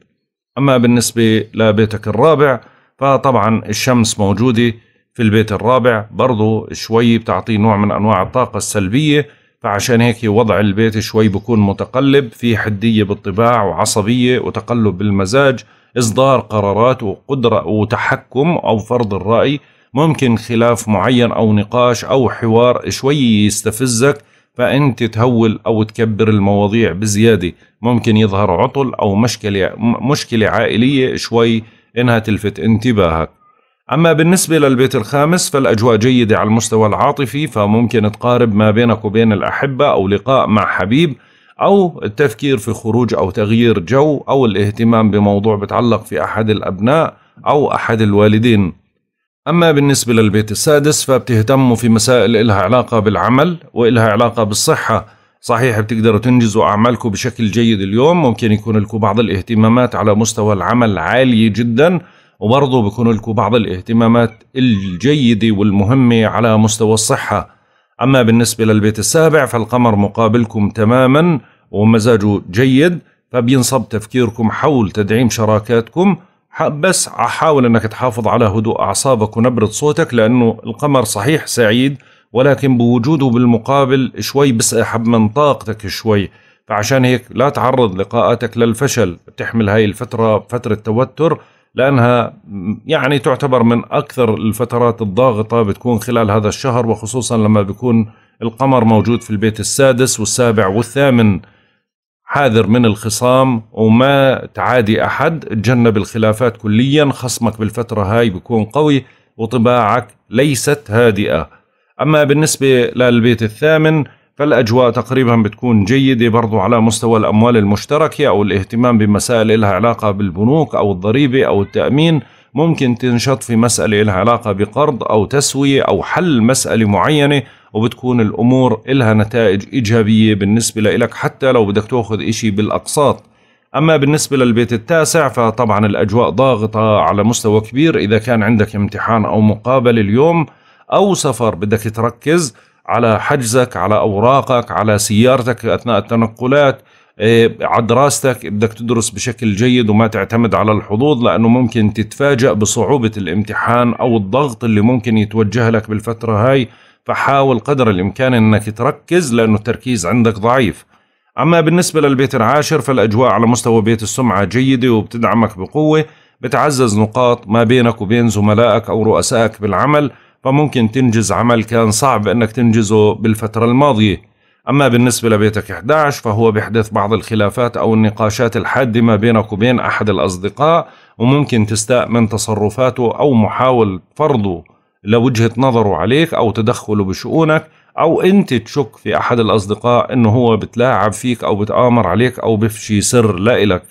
أما بالنسبة لبيتك الرابع فطبعا الشمس موجودة في البيت الرابع برضو شوي بتعطيه نوع من أنواع الطاقة السلبية فعشان هيك وضع البيت شوي بكون متقلب في حدية بالطباع وعصبية وتقلب بالمزاج إصدار قرارات وقدرة وتحكم أو فرض الرأي ممكن خلاف معين أو نقاش أو حوار شوي يستفزك فأنت تهول أو تكبر المواضيع بزيادة ممكن يظهر عطل أو مشكلة, مشكلة عائلية شوي إنها تلفت انتباهك أما بالنسبة للبيت الخامس فالأجواء جيدة على المستوى العاطفي فممكن تقارب ما بينك وبين الأحبة أو لقاء مع حبيب أو التفكير في خروج أو تغيير جو أو الاهتمام بموضوع بتعلق في أحد الأبناء أو أحد الوالدين أما بالنسبة للبيت السادس فبتهتموا في مسائل إلها علاقة بالعمل وإلها علاقة بالصحة صحيح بتقدروا تنجزوا أعمالكم بشكل جيد اليوم ممكن يكون لكم بعض الاهتمامات على مستوى العمل عالية جدا وبرضه بيكون لكم بعض الاهتمامات الجيدة والمهمة على مستوى الصحة أما بالنسبة للبيت السابع فالقمر مقابلكم تماما ومزاجه جيد فبينصب تفكيركم حول تدعيم شراكاتكم بس حاول انك تحافظ على هدوء اعصابك ونبره صوتك لانه القمر صحيح سعيد ولكن بوجوده بالمقابل شوي بسحب من طاقتك شوي فعشان هيك لا تعرض لقاءاتك للفشل تحمل هاي الفتره فتره توتر لانها يعني تعتبر من اكثر الفترات الضاغطه بتكون خلال هذا الشهر وخصوصا لما بيكون القمر موجود في البيت السادس والسابع والثامن حاذر من الخصام وما تعادي أحد تجنب الخلافات كليا خصمك بالفترة هاي بيكون قوي وطباعك ليست هادئة أما بالنسبة للبيت الثامن فالأجواء تقريبا بتكون جيدة برضو على مستوى الأموال المشتركة أو الاهتمام بمسائل لها علاقة بالبنوك أو الضريبة أو التأمين ممكن تنشط في مسألة لها علاقة بقرض أو تسوية أو حل مسألة معينة وبتكون الأمور إلها نتائج إيجابية بالنسبة لإلك حتى لو بدك تأخذ إشي بالأقساط أما بالنسبة للبيت التاسع فطبعا الأجواء ضاغطة على مستوى كبير إذا كان عندك امتحان أو مقابلة اليوم أو سفر بدك تركز على حجزك على أوراقك على سيارتك أثناء التنقلات إيه، على دراستك بدك تدرس بشكل جيد وما تعتمد على الحظوظ لأنه ممكن تتفاجأ بصعوبة الامتحان أو الضغط اللي ممكن يتوجه لك بالفترة هاي فحاول قدر الإمكان أنك تركز لأنه التركيز عندك ضعيف أما بالنسبة للبيت العاشر فالأجواء على مستوى بيت السمعة جيدة وبتدعمك بقوة بتعزز نقاط ما بينك وبين زملائك أو رؤسائك بالعمل فممكن تنجز عمل كان صعب أنك تنجزه بالفترة الماضية أما بالنسبة لبيتك 11 فهو بيحدث بعض الخلافات أو النقاشات الحادة ما بينك وبين أحد الأصدقاء وممكن تستاء من تصرفاته أو محاولة فرضه لوجهة نظره عليك أو تدخله بشؤونك أو أنت تشك في أحد الأصدقاء أنه هو بتلاعب فيك أو بتآمر عليك أو بفشي سر لإلك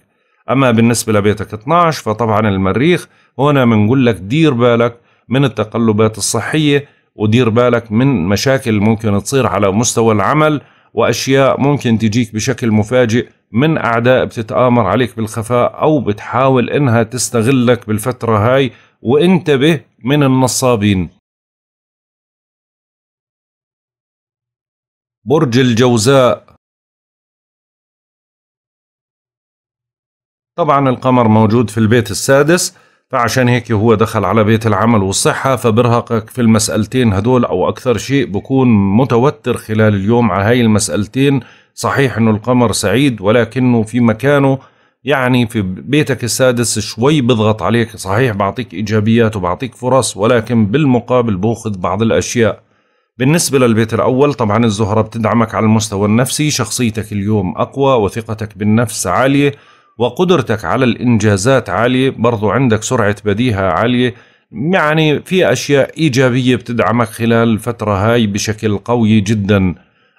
أما بالنسبة لبيتك 12 فطبعا المريخ هنا بنقول لك دير بالك من التقلبات الصحية ودير بالك من مشاكل ممكن تصير على مستوى العمل وأشياء ممكن تجيك بشكل مفاجئ من أعداء بتتآمر عليك بالخفاء أو بتحاول إنها تستغلك بالفترة هاي وانتبه من النصابين برج الجوزاء طبعا القمر موجود في البيت السادس فعشان هيك هو دخل على بيت العمل والصحة فبرهقك في المسألتين هدول أو أكثر شيء بكون متوتر خلال اليوم على هاي المسألتين صحيح أنه القمر سعيد ولكنه في مكانه يعني في بيتك السادس شوي بضغط عليك صحيح بعطيك إيجابيات وبعطيك فرص ولكن بالمقابل بأخذ بعض الأشياء بالنسبة للبيت الأول طبعا الزهرة بتدعمك على المستوى النفسي شخصيتك اليوم أقوى وثقتك بالنفس عالية وقدرتك على الإنجازات عالية برضو عندك سرعة بديهة عالية يعني في أشياء إيجابية بتدعمك خلال الفترة هاي بشكل قوي جداً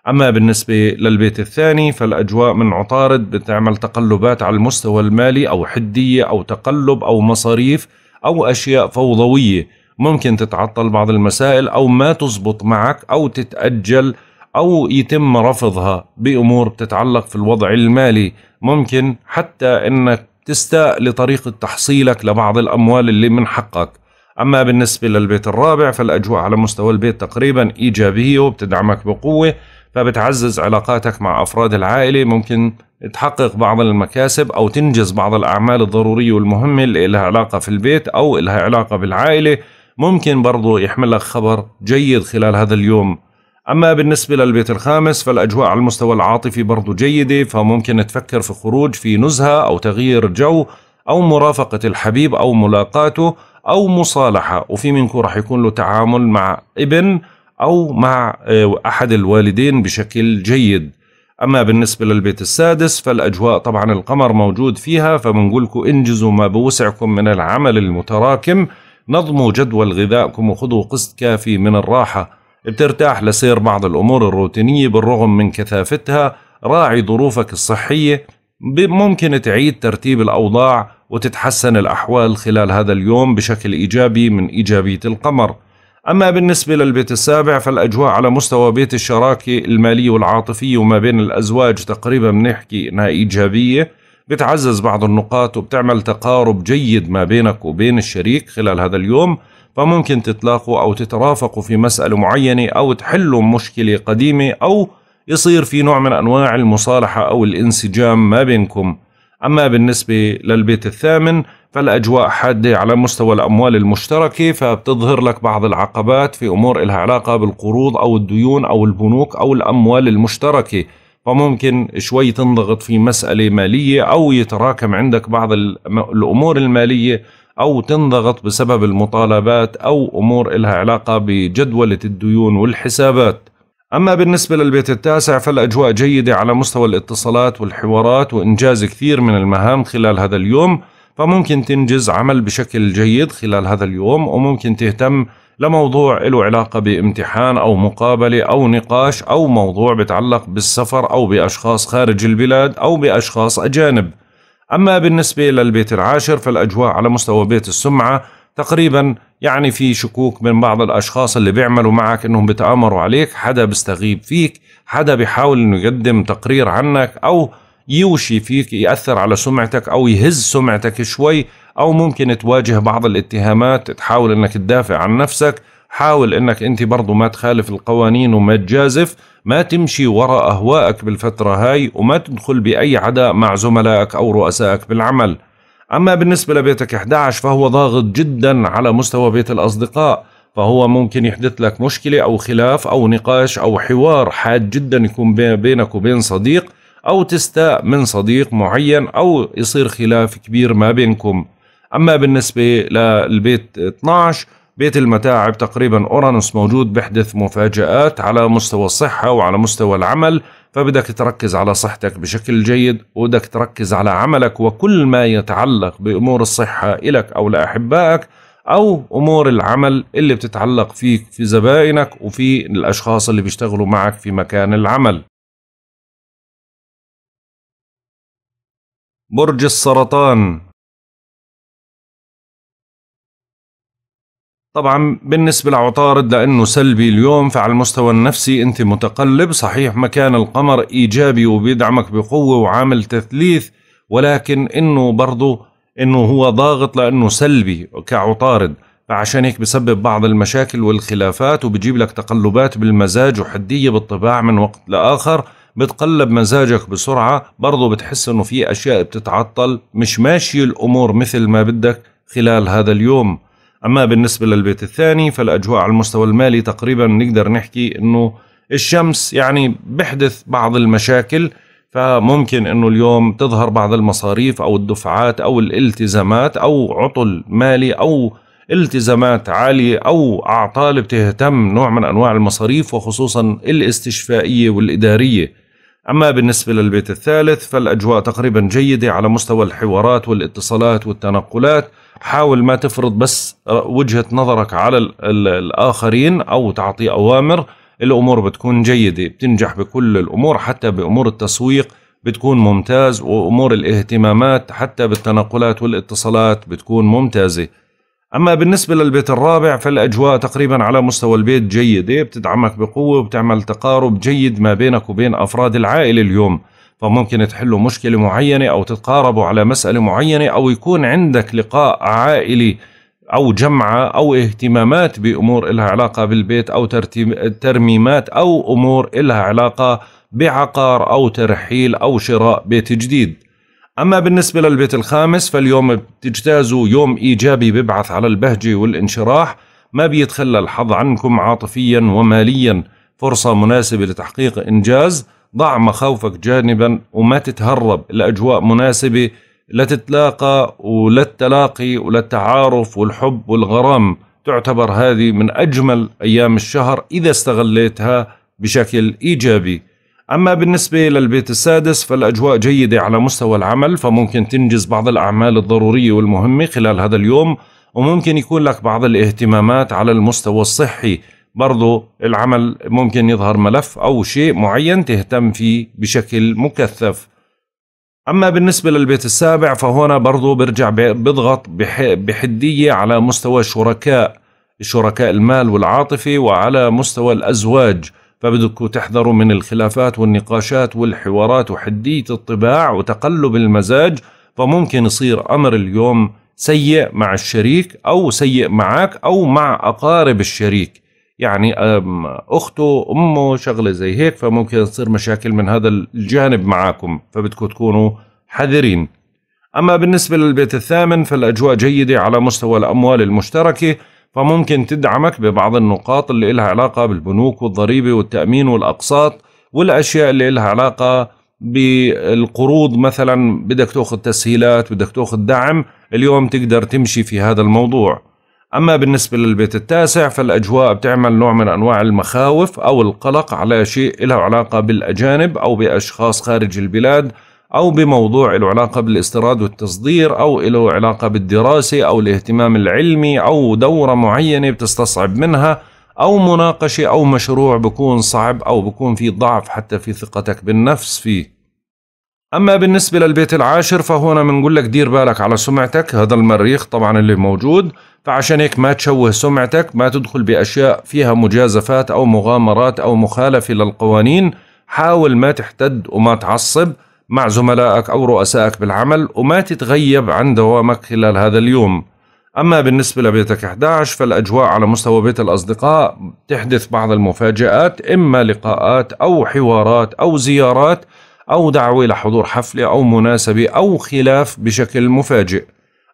أما بالنسبة للبيت الثاني فالأجواء من عطارد بتعمل تقلبات على المستوى المالي أو حدية أو تقلب أو مصاريف أو أشياء فوضوية ممكن تتعطل بعض المسائل أو ما تزبط معك أو تتأجل أو يتم رفضها بأمور بتتعلق في الوضع المالي ممكن حتى أنك تستاء لطريقة تحصيلك لبعض الأموال اللي من حقك أما بالنسبة للبيت الرابع فالأجواء على مستوى البيت تقريبا إيجابية وبتدعمك بقوة فبتعزز علاقاتك مع أفراد العائلة ممكن تحقق بعض المكاسب أو تنجز بعض الأعمال الضرورية والمهمة اللي لها علاقة في البيت أو لها علاقة بالعائلة ممكن برضو يحملك خبر جيد خلال هذا اليوم أما بالنسبة للبيت الخامس فالأجواء على المستوى العاطفي برضو جيدة فممكن تفكر في خروج في نزهة أو تغيير جو أو مرافقة الحبيب أو ملاقاته أو مصالحة وفي منكم رح يكون له تعامل مع ابن أو مع آه، أحد الوالدين بشكل جيد أما بالنسبة للبيت السادس فالأجواء طبعا القمر موجود فيها فبنقولكم انجزوا ما بوسعكم من العمل المتراكم نظموا جدول غذائكم وخذوا قسط كافي من الراحة بترتاح لسير بعض الأمور الروتينية بالرغم من كثافتها راعي ظروفك الصحية ممكن تعيد ترتيب الأوضاع وتتحسن الأحوال خلال هذا اليوم بشكل إيجابي من إيجابية القمر أما بالنسبة للبيت السابع فالأجواء على مستوى بيت الشراكة المالية والعاطفية وما بين الأزواج تقريبا بنحكي إنها إيجابية بتعزز بعض النقاط وبتعمل تقارب جيد ما بينك وبين الشريك خلال هذا اليوم فممكن تتلاقوا أو تترافقوا في مسألة معينة أو تحلوا مشكلة قديمة أو يصير في نوع من أنواع المصالحة أو الانسجام ما بينكم أما بالنسبة للبيت الثامن فالأجواء حادة على مستوى الأموال المشتركة فبتظهر لك بعض العقبات في أمور إلها علاقة بالقروض أو الديون أو البنوك أو الأموال المشتركة فممكن شوي تنضغط في مسألة مالية أو يتراكم عندك بعض الأمور المالية أو تنضغط بسبب المطالبات أو أمور إلها علاقة بجدولة الديون والحسابات أما بالنسبة للبيت التاسع فالأجواء جيدة على مستوى الاتصالات والحوارات وإنجاز كثير من المهام خلال هذا اليوم فممكن تنجز عمل بشكل جيد خلال هذا اليوم وممكن تهتم لموضوع له علاقة بامتحان أو مقابلة أو نقاش أو موضوع بتعلق بالسفر أو بأشخاص خارج البلاد أو بأشخاص أجانب أما بالنسبة للبيت العاشر فالأجواء على مستوى بيت السمعة تقريبا يعني في شكوك من بعض الأشخاص اللي بيعملوا معك إنهم بتآمروا عليك حدا بيستغيب فيك حدا بيحاول إنه يقدم تقرير عنك أو يوشي فيك يأثر على سمعتك أو يهز سمعتك شوي أو ممكن تواجه بعض الاتهامات تحاول أنك تدافع عن نفسك حاول أنك أنت برضو ما تخالف القوانين وما تجازف ما تمشي وراء أهوائك بالفترة هاي وما تدخل بأي عداء مع زملائك أو رؤسائك بالعمل أما بالنسبة لبيتك 11 فهو ضاغط جدا على مستوى بيت الأصدقاء فهو ممكن يحدث لك مشكلة أو خلاف أو نقاش أو حوار حاد جدا يكون بينك وبين صديق أو تستاء من صديق معين أو يصير خلاف كبير ما بينكم أما بالنسبة للبيت 12 بيت المتاعب تقريبا أورانوس موجود بيحدث مفاجآت على مستوى الصحة وعلى مستوى العمل فبدك تركز على صحتك بشكل جيد وبدك تركز على عملك وكل ما يتعلق بأمور الصحة إلك أو لأحبائك أو أمور العمل اللي بتتعلق فيك في زبائنك وفي الأشخاص اللي بيشتغلوا معك في مكان العمل برج السرطان طبعا بالنسبة لعطارد لأنه سلبي اليوم فعلى المستوى النفسي أنت متقلب صحيح مكان القمر إيجابي وبيدعمك بقوة وعامل تثليث ولكن أنه برضه أنه هو ضاغط لأنه سلبي كعطارد فعشان هيك بسبب بعض المشاكل والخلافات وبجيب لك تقلبات بالمزاج وحدية بالطباع من وقت لآخر بتقلب مزاجك بسرعة برضو بتحس انه في اشياء بتتعطل مش ماشية الامور مثل ما بدك خلال هذا اليوم اما بالنسبة للبيت الثاني فالاجواء على المستوى المالي تقريبا نقدر نحكي انه الشمس يعني بحدث بعض المشاكل فممكن انه اليوم تظهر بعض المصاريف او الدفعات او الالتزامات او عطل مالي او التزامات عالية أو أعطال بتهتم نوع من أنواع المصاريف وخصوصا الاستشفائية والإدارية أما بالنسبة للبيت الثالث فالأجواء تقريبا جيدة على مستوى الحوارات والاتصالات والتنقلات حاول ما تفرض بس وجهة نظرك على الآخرين أو تعطي أوامر الأمور بتكون جيدة بتنجح بكل الأمور حتى بأمور التسويق بتكون ممتاز وأمور الاهتمامات حتى بالتنقلات والاتصالات بتكون ممتازة أما بالنسبة للبيت الرابع فالأجواء تقريبا على مستوى البيت جيدة إيه، بتدعمك بقوة وبتعمل تقارب جيد ما بينك وبين أفراد العائلة اليوم فممكن تحلوا مشكلة معينة أو تتقاربوا على مسألة معينة أو يكون عندك لقاء عائلي أو جمعة أو اهتمامات بأمور إلها علاقة بالبيت أو ترميمات أو أمور إلها علاقة بعقار أو ترحيل أو شراء بيت جديد أما بالنسبة للبيت الخامس فاليوم بتجتازوا يوم إيجابي ببعث على البهجة والانشراح ما بيتخلى الحظ عنكم عاطفيا وماليا فرصة مناسبة لتحقيق إنجاز ضع مخاوفك جانبا وما تتهرب الأجواء مناسبة لتتلاقى وللتلاقي وللتعارف والحب والغرام تعتبر هذه من أجمل أيام الشهر إذا استغليتها بشكل إيجابي أما بالنسبة للبيت السادس فالأجواء جيدة على مستوى العمل فممكن تنجز بعض الأعمال الضرورية والمهمة خلال هذا اليوم وممكن يكون لك بعض الاهتمامات على المستوى الصحي برضو العمل ممكن يظهر ملف أو شيء معين تهتم فيه بشكل مكثف أما بالنسبة للبيت السابع فهنا برضو برجع بضغط بحدية على مستوى الشركاء شركاء المال والعاطفة وعلى مستوى الأزواج فبدكم تحذروا من الخلافات والنقاشات والحوارات وحدية الطباع وتقلب المزاج فممكن يصير أمر اليوم سيء مع الشريك أو سيء معك أو مع أقارب الشريك يعني أخته أمه شغلة زي هيك فممكن تصير مشاكل من هذا الجانب معاكم فبدكم تكونوا حذرين أما بالنسبة للبيت الثامن فالأجواء جيدة على مستوى الأموال المشتركة فممكن تدعمك ببعض النقاط اللي إلها علاقة بالبنوك والضريبة والتأمين والأقساط والأشياء اللي إلها علاقة بالقروض مثلا بدك تأخذ تسهيلات بدك تأخذ دعم اليوم تقدر تمشي في هذا الموضوع أما بالنسبة للبيت التاسع فالأجواء بتعمل نوع من أنواع المخاوف أو القلق على شيء له علاقة بالأجانب أو بأشخاص خارج البلاد أو بموضوع له علاقة بالاستيراد والتصدير أو له علاقة بالدراسة أو الاهتمام العلمي أو دورة معينة بتستصعب منها أو مناقشة أو مشروع بكون صعب أو بكون في ضعف حتى في ثقتك بالنفس فيه أما بالنسبة للبيت العاشر فهنا بنقول لك دير بالك على سمعتك هذا المريخ طبعا اللي موجود فعشان هيك ما تشوه سمعتك ما تدخل بأشياء فيها مجازفات أو مغامرات أو مخالفة للقوانين حاول ما تحتد وما تعصب مع زملائك أو رؤسائك بالعمل وما تتغيب عن دوامك خلال هذا اليوم أما بالنسبة لبيتك 11 فالأجواء على مستوى بيت الأصدقاء تحدث بعض المفاجآت إما لقاءات أو حوارات أو زيارات أو دعوة لحضور حفلة أو مناسبة أو خلاف بشكل مفاجئ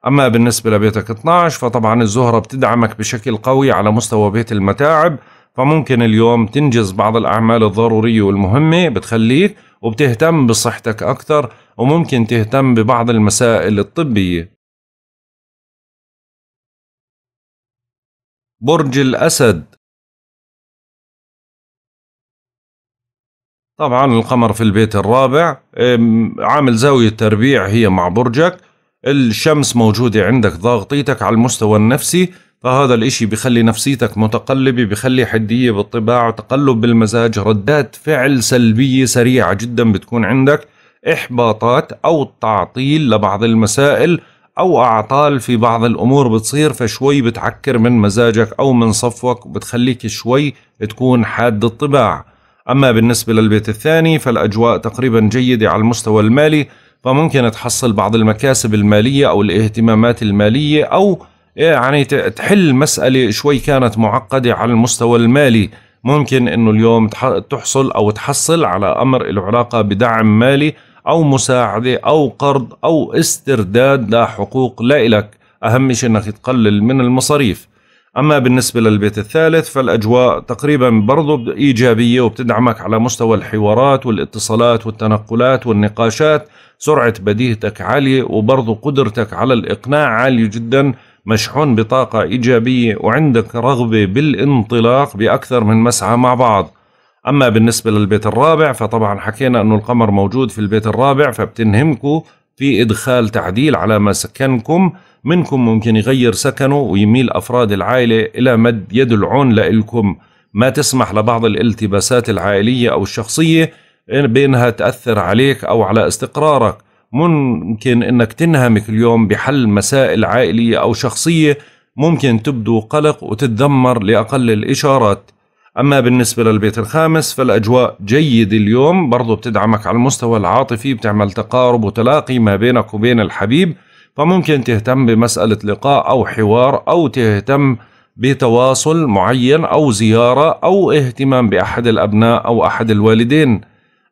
أما بالنسبة لبيتك 12 فطبعا الزهرة بتدعمك بشكل قوي على مستوى بيت المتاعب فممكن اليوم تنجز بعض الأعمال الضرورية والمهمة بتخليك وبتهتم بصحتك أكثر وممكن تهتم ببعض المسائل الطبية برج الأسد طبعا القمر في البيت الرابع عامل زاوية تربيع هي مع برجك الشمس موجودة عندك ضاغطيتك على المستوى النفسي فهذا الإشي بخلي نفسيتك متقلبة بخلي حدية بالطباع وتقلب بالمزاج ردات فعل سلبية سريعة جدا بتكون عندك إحباطات أو تعطيل لبعض المسائل أو أعطال في بعض الأمور بتصير فشوي بتعكر من مزاجك أو من صفوك وبتخليك شوي تكون حاد الطباع أما بالنسبة للبيت الثاني فالأجواء تقريبا جيدة على المستوى المالي فممكن تحصل بعض المكاسب المالية أو الاهتمامات المالية أو إيه، يعني تحل مسألة شوي كانت معقدة على المستوى المالي ممكن انه اليوم تحصل او تحصل على امر له علاقه بدعم مالي او مساعده او قرض او استرداد لحقوق لا لك اهم شيء انك تقلل من المصاريف اما بالنسبه للبيت الثالث فالاجواء تقريبا برضه ايجابيه وبتدعمك على مستوى الحوارات والاتصالات والتنقلات والنقاشات سرعه بديهتك عاليه وبرضه قدرتك على الاقناع عاليه جدا مشحون بطاقة إيجابية وعندك رغبة بالانطلاق بأكثر من مسعى مع بعض أما بالنسبة للبيت الرابع فطبعا حكينا أنه القمر موجود في البيت الرابع فبتنهمكم في إدخال تعديل على ما سكنكم منكم ممكن يغير سكنه ويميل أفراد العائلة إلى مد يد العون لإلكم ما تسمح لبعض الالتباسات العائلية أو الشخصية بأنها تأثر عليك أو على استقرارك ممكن انك تنهمك اليوم بحل مسائل عائليه او شخصيه ممكن تبدو قلق وتتذمر لاقل الاشارات. اما بالنسبه للبيت الخامس فالاجواء جيده اليوم برضو بتدعمك على المستوى العاطفي بتعمل تقارب وتلاقي ما بينك وبين الحبيب فممكن تهتم بمساله لقاء او حوار او تهتم بتواصل معين او زياره او اهتمام باحد الابناء او احد الوالدين.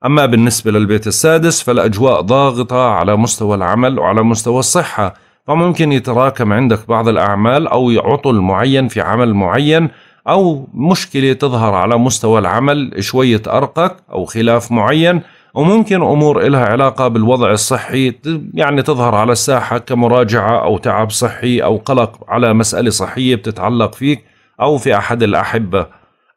أما بالنسبة للبيت السادس فالأجواء ضاغطة على مستوى العمل وعلى مستوى الصحة فممكن يتراكم عندك بعض الأعمال أو عطل معين في عمل معين أو مشكلة تظهر على مستوى العمل شوية أرقك أو خلاف معين وممكن أمور إلها علاقة بالوضع الصحي يعني تظهر على الساحة كمراجعة أو تعب صحي أو قلق على مسألة صحية بتتعلق فيك أو في أحد الأحبة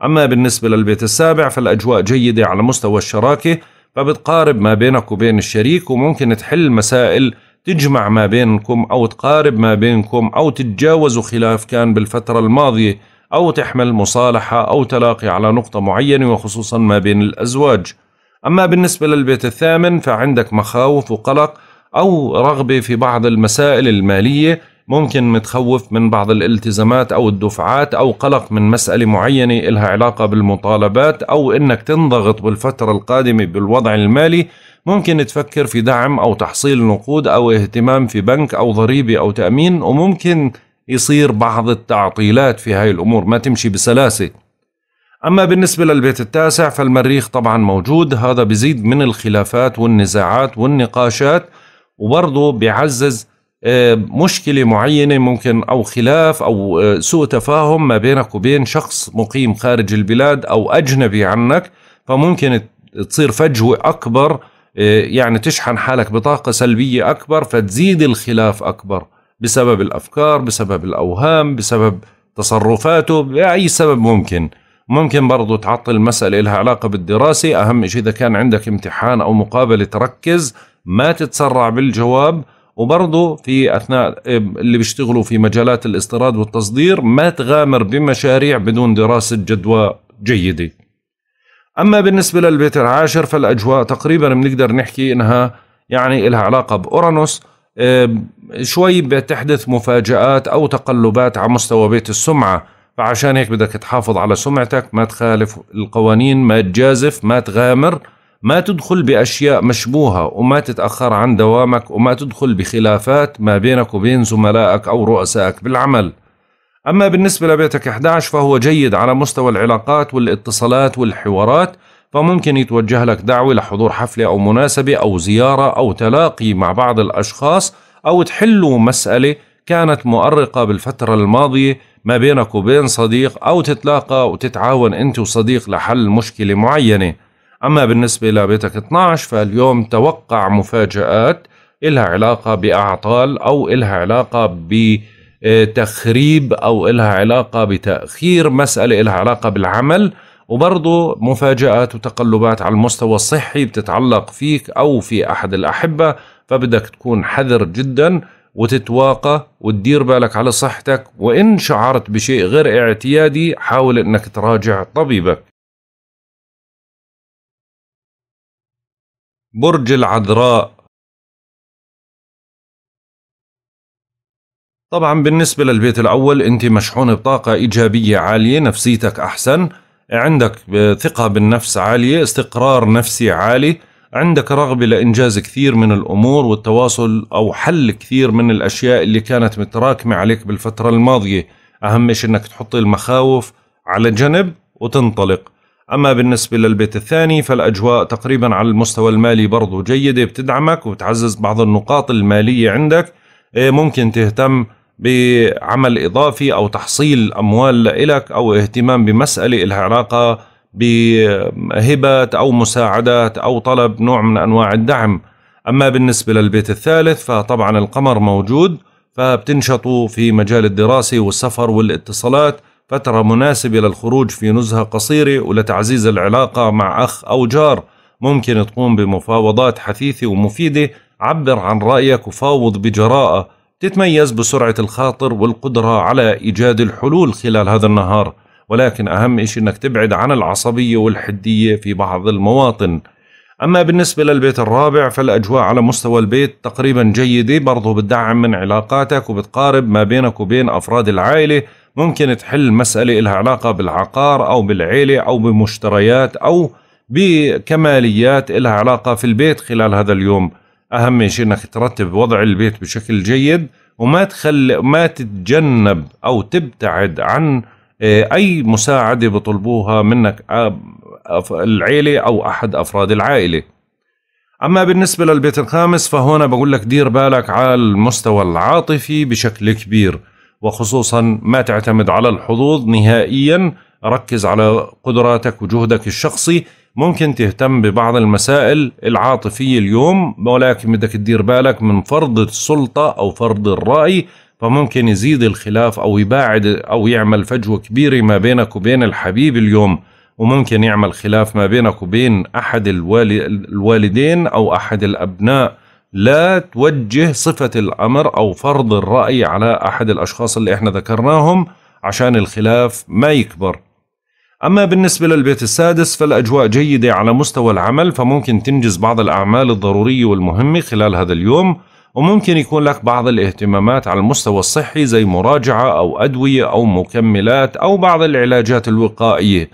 أما بالنسبة للبيت السابع فالأجواء جيدة على مستوى الشراكة فبتقارب ما بينك وبين الشريك وممكن تحل مسائل تجمع ما بينكم أو تقارب ما بينكم أو تتجاوزوا خلاف كان بالفترة الماضية أو تحمل مصالحة أو تلاقي على نقطة معينة وخصوصا ما بين الأزواج أما بالنسبة للبيت الثامن فعندك مخاوف وقلق أو رغبة في بعض المسائل المالية ممكن متخوف من بعض الالتزامات أو الدفعات أو قلق من مسألة معينة إلها علاقة بالمطالبات أو إنك تنضغط بالفترة القادمة بالوضع المالي ممكن تفكر في دعم أو تحصيل نقود أو اهتمام في بنك أو ضريبة أو تأمين وممكن يصير بعض التعطيلات في هاي الأمور ما تمشي بسلاسة أما بالنسبة للبيت التاسع فالمريخ طبعا موجود هذا بزيد من الخلافات والنزاعات والنقاشات وبرضه بيعزز آه، مشكله معينه ممكن او خلاف او آه، سوء تفاهم ما بينك وبين شخص مقيم خارج البلاد او اجنبي عنك فممكن تصير فجوه اكبر آه، يعني تشحن حالك بطاقه سلبيه اكبر فتزيد الخلاف اكبر بسبب الافكار بسبب الاوهام بسبب تصرفاته باي سبب ممكن ممكن برضو تعطل المسألة لها علاقة بالدراسة أهم شيء إذا كان عندك امتحان أو مقابلة تركز ما تتسرع بالجواب وبرضه في اثناء اللي بيشتغلوا في مجالات الاستيراد والتصدير ما تغامر بمشاريع بدون دراسه جدوى جيده. اما بالنسبه للبيت العاشر فالاجواء تقريبا بنقدر نحكي انها يعني لها علاقه باورانوس شوي بتحدث مفاجآت او تقلبات على مستوى بيت السمعه فعشان هيك بدك تحافظ على سمعتك ما تخالف القوانين ما تجازف ما تغامر ما تدخل بأشياء مشبوهة وما تتأخر عن دوامك وما تدخل بخلافات ما بينك وبين زملائك أو رؤسائك بالعمل أما بالنسبة لبيتك 11 فهو جيد على مستوى العلاقات والاتصالات والحوارات فممكن يتوجه لك دعوة لحضور حفلة أو مناسبة أو زيارة أو تلاقي مع بعض الأشخاص أو تحلوا مسألة كانت مؤرقة بالفترة الماضية ما بينك وبين صديق أو تتلاقى وتتعاون أنت وصديق لحل مشكلة معينة أما بالنسبة لبيتك 12 فاليوم توقع مفاجآت إلها علاقة بأعطال أو إلها علاقة بتخريب أو إلها علاقة بتأخير مسألة إلها علاقة بالعمل وبرضه مفاجآت وتقلبات على المستوى الصحي بتتعلق فيك أو في أحد الأحبة فبدك تكون حذر جدا وتتواقى وتدير بالك على صحتك وإن شعرت بشيء غير اعتيادي حاول أنك تراجع طبيبك برج العذراء طبعا بالنسبة للبيت الأول أنت مشحون بطاقة إيجابية عالية نفسيتك أحسن عندك ثقة بالنفس عالية استقرار نفسي عالي عندك رغبة لإنجاز كثير من الأمور والتواصل أو حل كثير من الأشياء اللي كانت متراكمة عليك بالفترة الماضية أهم شيء أنك تحط المخاوف على جنب وتنطلق أما بالنسبة للبيت الثاني فالأجواء تقريبا على المستوى المالي برضو جيدة بتدعمك وبتعزز بعض النقاط المالية عندك إيه، ممكن تهتم بعمل إضافي أو تحصيل أموال لإلك أو اهتمام بمسألة إلها علاقة بهبات أو مساعدات أو طلب نوع من أنواع الدعم أما بالنسبة للبيت الثالث فطبعا القمر موجود فبتنشطوا في مجال الدراسة والسفر والاتصالات فترة مناسبة للخروج في نزهة قصيرة ولتعزيز العلاقة مع أخ أو جار ممكن تقوم بمفاوضات حثيثة ومفيدة عبر عن رأيك وفاوض بجراءة تتميز بسرعة الخاطر والقدرة على إيجاد الحلول خلال هذا النهار ولكن أهم شيء أنك تبعد عن العصبية والحدية في بعض المواطن أما بالنسبة للبيت الرابع فالأجواء على مستوى البيت تقريبا جيدة برضو بتدعم من علاقاتك وبتقارب ما بينك وبين أفراد العائلة ممكن تحل مسألة لها علاقة بالعقار أو بالعيلة أو بمشتريات أو بكماليات لها علاقة في البيت خلال هذا اليوم أهم شيء أنك ترتب وضع البيت بشكل جيد وما تخل ما تتجنب أو تبتعد عن آه، أي مساعدة بطلبوها منك آه، العيلة أو أحد أفراد العائلة أما بالنسبة للبيت الخامس فهنا بقول لك دير بالك على المستوى العاطفي بشكل كبير وخصوصا ما تعتمد على الحظوظ نهائيا ركز على قدراتك وجهدك الشخصي ممكن تهتم ببعض المسائل العاطفية اليوم ولكن بدك تدير بالك من فرض السلطة أو فرض الرأي فممكن يزيد الخلاف أو يباعد أو يعمل فجوة كبيرة ما بينك وبين الحبيب اليوم وممكن يعمل خلاف ما بينك وبين أحد الوالدين أو أحد الأبناء لا توجه صفة الأمر أو فرض الرأي على أحد الأشخاص اللي إحنا ذكرناهم عشان الخلاف ما يكبر أما بالنسبة للبيت السادس فالأجواء جيدة على مستوى العمل فممكن تنجز بعض الأعمال الضرورية والمهمة خلال هذا اليوم وممكن يكون لك بعض الاهتمامات على المستوى الصحي زي مراجعة أو أدوية أو مكملات أو بعض العلاجات الوقائية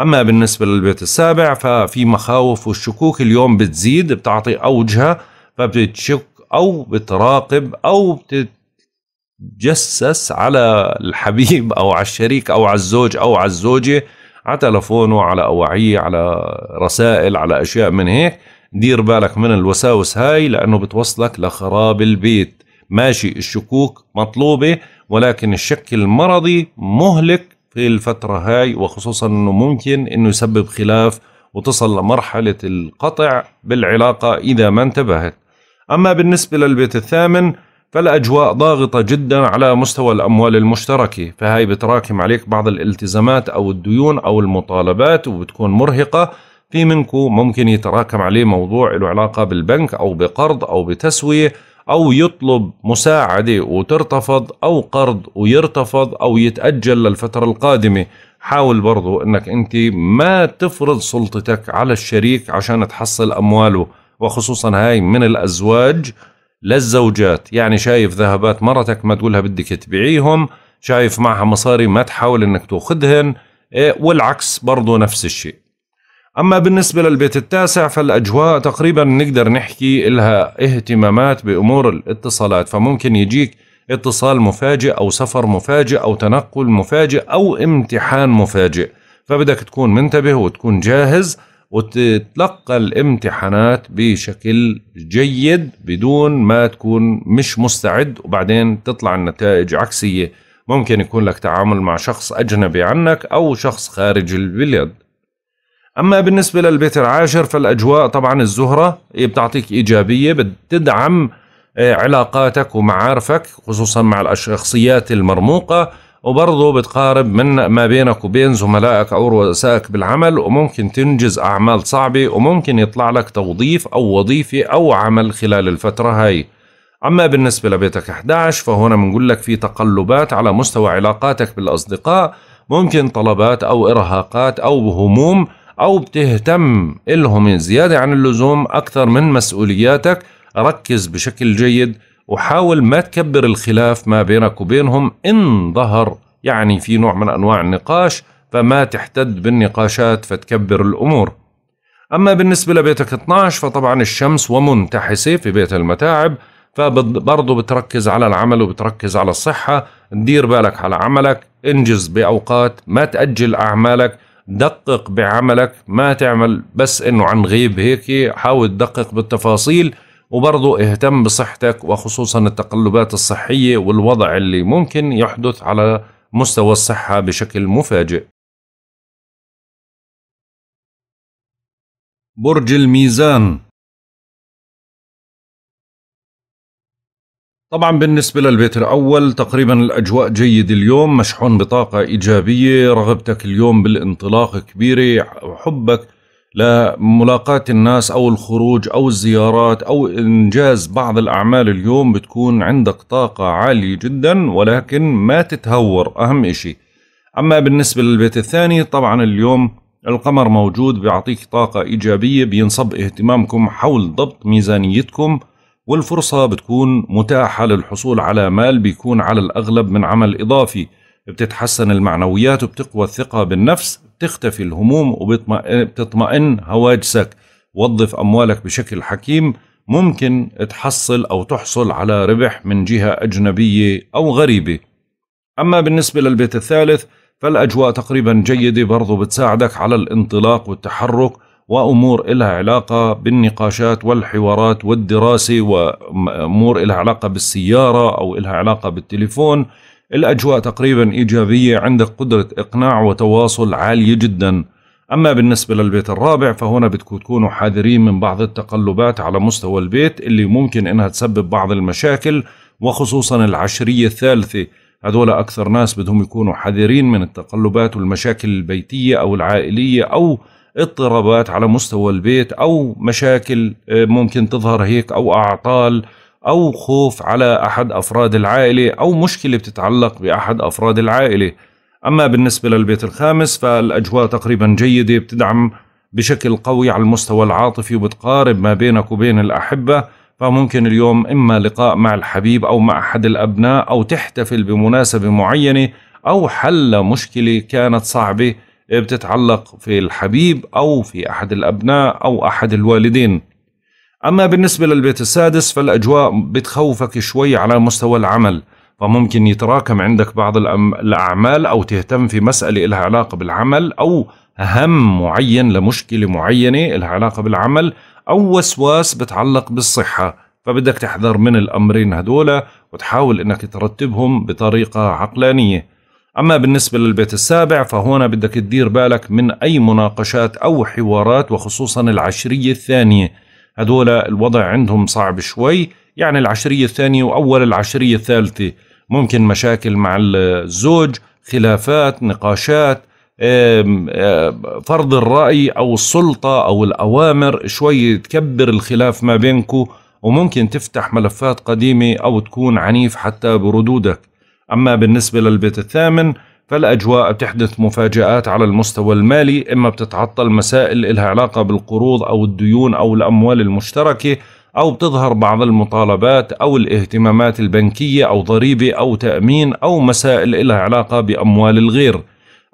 أما بالنسبة للبيت السابع ففي مخاوف والشكوك اليوم بتزيد بتعطي أوجها فبتشك او بتراقب او بتتجسس على الحبيب او على الشريك او على الزوج او على الزوجه على تلفونه على اواعيه على رسائل على اشياء من هيك دير بالك من الوساوس هاي لانه بتوصلك لخراب البيت ماشي الشكوك مطلوبه ولكن الشك المرضي مهلك في الفتره هاي وخصوصا انه ممكن انه يسبب خلاف وتصل لمرحله القطع بالعلاقه اذا ما انتبهت أما بالنسبة للبيت الثامن فالأجواء ضاغطة جدا على مستوى الأموال المشتركة فهي بتراكم عليك بعض الالتزامات أو الديون أو المطالبات وبتكون مرهقة في منكو ممكن يتراكم عليه موضوع له علاقة بالبنك أو بقرض أو بتسوية أو يطلب مساعدة وترتفض أو قرض ويرتفض أو يتأجل للفترة القادمة حاول برضو أنك أنت ما تفرض سلطتك على الشريك عشان تحصل أمواله وخصوصا هاي من الأزواج للزوجات يعني شايف ذهبات مرتك ما تقولها بدك تبيعيهم شايف معها مصاري ما تحاول انك تاخذهن إيه، والعكس برضو نفس الشيء أما بالنسبة للبيت التاسع فالأجواء تقريبا نقدر نحكي إلها اهتمامات بأمور الاتصالات فممكن يجيك اتصال مفاجئ أو سفر مفاجئ أو تنقل مفاجئ أو امتحان مفاجئ فبدك تكون منتبه وتكون جاهز وتتلقى الامتحانات بشكل جيد بدون ما تكون مش مستعد وبعدين تطلع النتائج عكسية ممكن يكون لك تعامل مع شخص أجنبي عنك أو شخص خارج البلد أما بالنسبة للبيت العاشر فالأجواء طبعا الزهرة بتعطيك إيجابية بتدعم آه، علاقاتك ومعارفك خصوصا مع الشخصيات المرموقة وبرضه بتقارب من ما بينك وبين زملائك أو رؤسائك بالعمل وممكن تنجز أعمال صعبة وممكن يطلع لك توظيف أو وظيفة أو عمل خلال الفترة هاي أما بالنسبة لبيتك 11 فهنا بنقول لك في تقلبات على مستوى علاقاتك بالأصدقاء ممكن طلبات أو إرهاقات أو هموم أو بتهتم إلهم زيادة عن اللزوم أكثر من مسؤولياتك ركز بشكل جيد وحاول ما تكبر الخلاف ما بينك وبينهم إن ظهر يعني في نوع من أنواع النقاش فما تحتد بالنقاشات فتكبر الأمور أما بالنسبة لبيتك 12 فطبعا الشمس ومنتحسة في بيت المتاعب فبرضه بتركز على العمل وبتركز على الصحة دير بالك على عملك انجز بأوقات ما تأجل أعمالك دقق بعملك ما تعمل بس انه عن غيب هيك حاول تدقق بالتفاصيل وبرضو اهتم بصحتك وخصوصا التقلبات الصحية والوضع اللي ممكن يحدث على مستوى الصحة بشكل مفاجئ برج الميزان طبعا بالنسبة للبيت الأول تقريبا الأجواء جيد اليوم مشحون بطاقة إيجابية رغبتك اليوم بالانطلاق كبيرة حبك لملاقات الناس أو الخروج أو الزيارات أو إنجاز بعض الأعمال اليوم بتكون عندك طاقة عالية جدا ولكن ما تتهور أهم إشي أما بالنسبة للبيت الثاني طبعا اليوم القمر موجود بيعطيك طاقة إيجابية بينصب اهتمامكم حول ضبط ميزانيتكم والفرصة بتكون متاحة للحصول على مال بيكون على الأغلب من عمل إضافي بتتحسن المعنويات وبتقوى الثقة بالنفس بتختفي الهموم وبتطمئن هواجسك وظف أموالك بشكل حكيم ممكن تحصل أو تحصل على ربح من جهة أجنبية أو غريبة أما بالنسبة للبيت الثالث فالأجواء تقريبا جيدة برضو بتساعدك على الانطلاق والتحرك وأمور إلها علاقة بالنقاشات والحوارات والدراسة وأمور إلها علاقة بالسيارة أو إلها علاقة بالتليفون الأجواء تقريبا إيجابية عندك قدرة إقناع وتواصل عالية جدا أما بالنسبة للبيت الرابع فهنا بدكم تكونوا حذرين من بعض التقلبات على مستوى البيت اللي ممكن إنها تسبب بعض المشاكل وخصوصا العشرية الثالثة هذول أكثر ناس بدهم يكونوا حذرين من التقلبات والمشاكل البيتية أو العائلية أو اضطرابات على مستوى البيت أو مشاكل آه، ممكن تظهر هيك أو أعطال أو خوف على أحد أفراد العائلة أو مشكلة بتتعلق بأحد أفراد العائلة أما بالنسبة للبيت الخامس فالأجواء تقريبا جيدة بتدعم بشكل قوي على المستوى العاطفي وبتقارب ما بينك وبين الأحبة فممكن اليوم إما لقاء مع الحبيب أو مع أحد الأبناء أو تحتفل بمناسبة معينة أو حل مشكلة كانت صعبة بتتعلق في الحبيب أو في أحد الأبناء أو أحد الوالدين أما بالنسبة للبيت السادس فالأجواء بتخوفك شوي على مستوى العمل فممكن يتراكم عندك بعض الأعمال أو تهتم في مسألة إلها علاقة بالعمل أو هم معين لمشكلة معينة إلها علاقة بالعمل أو وسواس بتعلق بالصحة فبدك تحذر من الأمرين هدول وتحاول أنك ترتبهم بطريقة عقلانية أما بالنسبة للبيت السابع فهنا بدك تدير بالك من أي مناقشات أو حوارات وخصوصا العشرية الثانية هذول الوضع عندهم صعب شوي يعني العشرية الثانية وأول العشرية الثالثة ممكن مشاكل مع الزوج خلافات نقاشات فرض الرأي أو السلطة أو الأوامر شوي تكبر الخلاف ما بينكم وممكن تفتح ملفات قديمة أو تكون عنيف حتى بردودك أما بالنسبة للبيت الثامن فالأجواء بتحدث مفاجآت على المستوى المالي إما بتتعطل مسائل إلها علاقة بالقروض أو الديون أو الأموال المشتركة أو بتظهر بعض المطالبات أو الاهتمامات البنكية أو ضريبة أو تأمين أو مسائل إلها علاقة بأموال الغير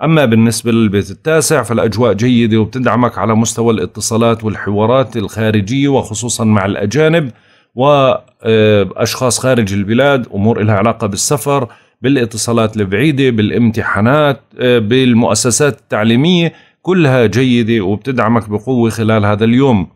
أما بالنسبة للبيت التاسع فالأجواء جيدة وبتدعمك على مستوى الاتصالات والحوارات الخارجية وخصوصا مع الأجانب وأشخاص آه، خارج البلاد أمور لها علاقة بالسفر بالاتصالات البعيدة بالامتحانات آه، بالمؤسسات التعليمية كلها جيدة وبتدعمك بقوة خلال هذا اليوم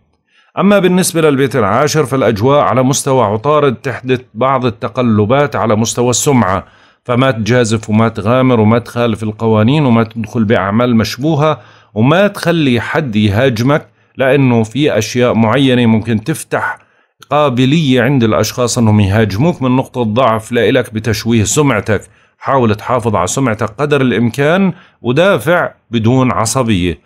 أما بالنسبة للبيت العاشر فالأجواء على مستوى عطارد تحدث بعض التقلبات على مستوى السمعة فما تجازف وما تغامر وما تخالف القوانين وما تدخل بأعمال مشبوهة وما تخلي حد يهاجمك لأنه في أشياء معينة ممكن تفتح قابلية عند الأشخاص أنهم يهاجموك من نقطة ضعف لإلك بتشويه سمعتك حاول تحافظ على سمعتك قدر الإمكان ودافع بدون عصبية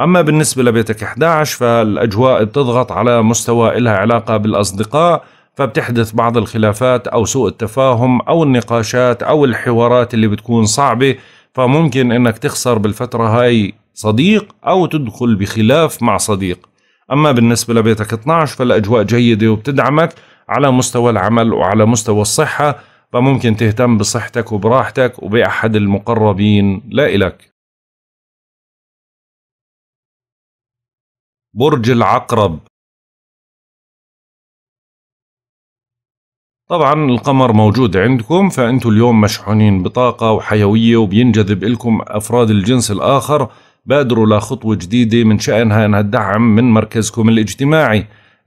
أما بالنسبة لبيتك 11 فالأجواء بتضغط على مستوى إلها علاقة بالأصدقاء فبتحدث بعض الخلافات أو سوء التفاهم أو النقاشات أو الحوارات اللي بتكون صعبة فممكن أنك تخسر بالفترة هاي صديق أو تدخل بخلاف مع صديق أما بالنسبة لبيتك 12 فالأجواء جيدة وبتدعمك على مستوى العمل وعلى مستوى الصحة فممكن تهتم بصحتك وبراحتك وبأحد المقربين لا إلك برج العقرب طبعا القمر موجود عندكم فأنتوا اليوم مشحونين بطاقة وحيوية وبينجذب لكم أفراد الجنس الآخر بادروا لخطوة جديدة من شأنها أنها الدعم من مركزكم الاجتماعي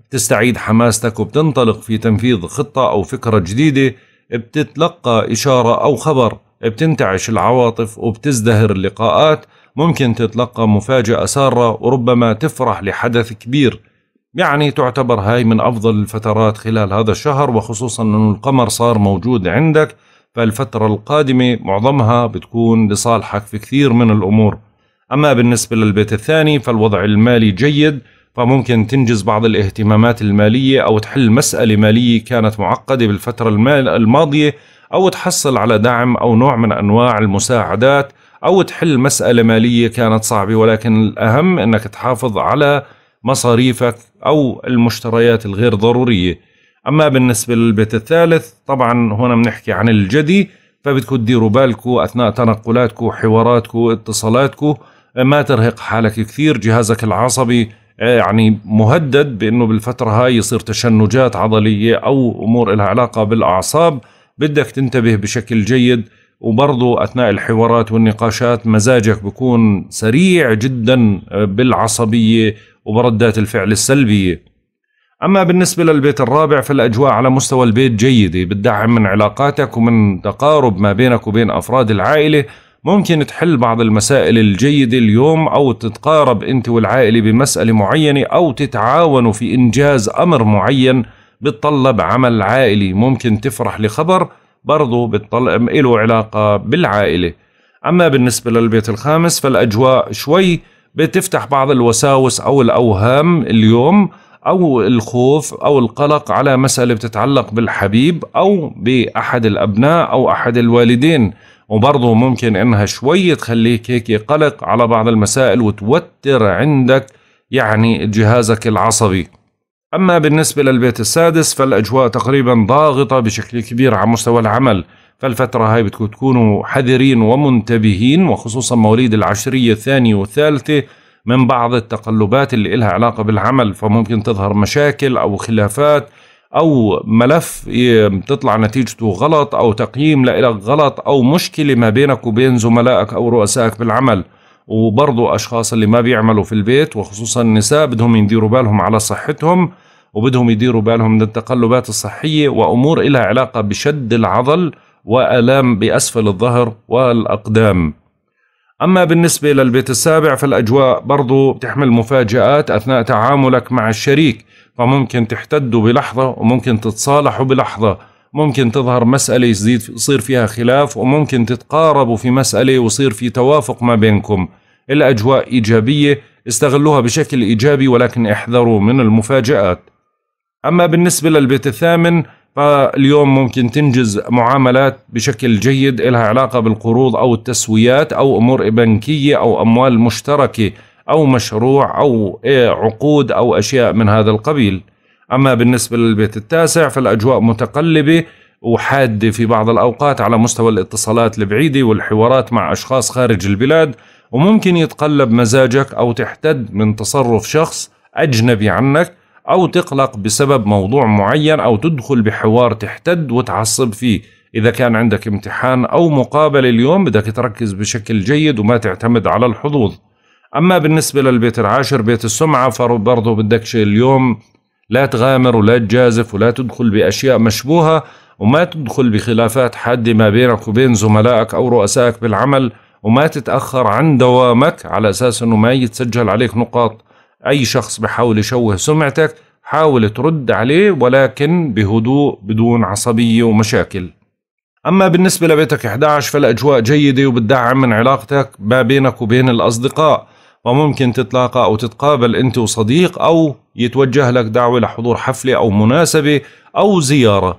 بتستعيد حماستك وبتنطلق في تنفيذ خطة أو فكرة جديدة بتتلقى إشارة أو خبر بتنتعش العواطف وبتزدهر اللقاءات ممكن تتلقى مفاجأة سارة وربما تفرح لحدث كبير يعني تعتبر هاي من أفضل الفترات خلال هذا الشهر وخصوصا أنه القمر صار موجود عندك فالفترة القادمة معظمها بتكون لصالحك في كثير من الأمور أما بالنسبة للبيت الثاني فالوضع المالي جيد فممكن تنجز بعض الاهتمامات المالية أو تحل مسألة مالية كانت معقدة بالفترة الماضية أو تحصل على دعم أو نوع من أنواع المساعدات أو تحل مسألة مالية كانت صعبة ولكن الأهم أنك تحافظ على مصاريفك أو المشتريات الغير ضرورية أما بالنسبة للبيت الثالث طبعا هنا بنحكي عن الجدي فبتكون تديروا بالكم أثناء تنقلاتكم حواراتكم اتصالاتكم ما ترهق حالك كثير جهازك العصبي آه، يعني مهدد بأنه بالفترة هاي يصير تشنجات عضلية أو أمور لها علاقة بالأعصاب بدك تنتبه بشكل جيد وبرضه أثناء الحوارات والنقاشات مزاجك بكون سريع جدا آه، بالعصبية وبردات الفعل السلبية أما بالنسبة للبيت الرابع فالأجواء على مستوى البيت جيدة بتدعم من علاقاتك ومن تقارب ما بينك وبين أفراد العائلة ممكن تحل بعض المسائل الجيدة اليوم أو تتقارب أنت والعائلة بمسألة معينة أو تتعاونوا في إنجاز أمر معين بتطلب عمل عائلي ممكن تفرح لخبر برضو بتطلب له علاقة بالعائلة أما بالنسبة للبيت الخامس فالأجواء شوي بتفتح بعض الوساوس أو الأوهام اليوم أو الخوف أو القلق على مسألة بتتعلق بالحبيب أو بأحد الأبناء أو أحد الوالدين وبرضه ممكن انها شوي تخليك هيك قلق على بعض المسائل وتوتر عندك يعني جهازك العصبي أما بالنسبة للبيت السادس فالأجواء تقريبا ضاغطة بشكل كبير على مستوى العمل فالفترة هاي بدكم تكونوا حذرين ومنتبهين وخصوصا مواليد العشرية الثانية والثالثة من بعض التقلبات اللي إلها علاقة بالعمل فممكن تظهر مشاكل أو خلافات او ملف تطلع نتيجته غلط او تقييم لإلك غلط او مشكله ما بينك وبين زملائك او رؤسائك بالعمل وبرضو اشخاص اللي ما بيعملوا في البيت وخصوصا النساء بدهم يديروا بالهم على صحتهم وبدهم يديروا بالهم من التقلبات الصحيه وامور لها علاقه بشد العضل والام باسفل الظهر والاقدام أما بالنسبة للبيت السابع فالأجواء برضو بتحمل مفاجآت أثناء تعاملك مع الشريك فممكن تحتدوا بلحظة وممكن تتصالحوا بلحظة ممكن تظهر مسألة يزيد يصير فيها خلاف وممكن تتقاربوا في مسألة ويصير في توافق ما بينكم الأجواء إيجابية استغلوها بشكل إيجابي ولكن احذروا من المفاجآت أما بالنسبة للبيت الثامن فاليوم ممكن تنجز معاملات بشكل جيد لها علاقة بالقروض أو التسويات أو أمور بنكية أو أموال مشتركة أو مشروع أو إيه، عقود أو أشياء من هذا القبيل أما بالنسبة للبيت التاسع فالأجواء متقلبة وحادة في بعض الأوقات على مستوى الاتصالات البعيدة والحوارات مع أشخاص خارج البلاد وممكن يتقلب مزاجك أو تحتد من تصرف شخص أجنبي عنك أو تقلق بسبب موضوع معين أو تدخل بحوار تحتد وتعصب فيه إذا كان عندك امتحان أو مقابلة اليوم بدك تركز بشكل جيد وما تعتمد على الحظوظ أما بالنسبة للبيت العاشر بيت السمعة فبرضه بدكش اليوم لا تغامر ولا تجازف ولا تدخل بأشياء مشبوهة وما تدخل بخلافات حادة ما بينك وبين زملائك أو رؤسائك بالعمل وما تتأخر عن دوامك على أساس أنه ما يتسجل عليك نقاط أي شخص بحاول يشوه سمعتك حاول ترد عليه ولكن بهدوء بدون عصبية ومشاكل أما بالنسبة لبيتك 11 فالأجواء جيدة وبتدعم من علاقتك ما بينك وبين الأصدقاء وممكن تتلاقى أو تتقابل أنت وصديق أو يتوجه لك دعوة لحضور حفلة أو مناسبة أو زيارة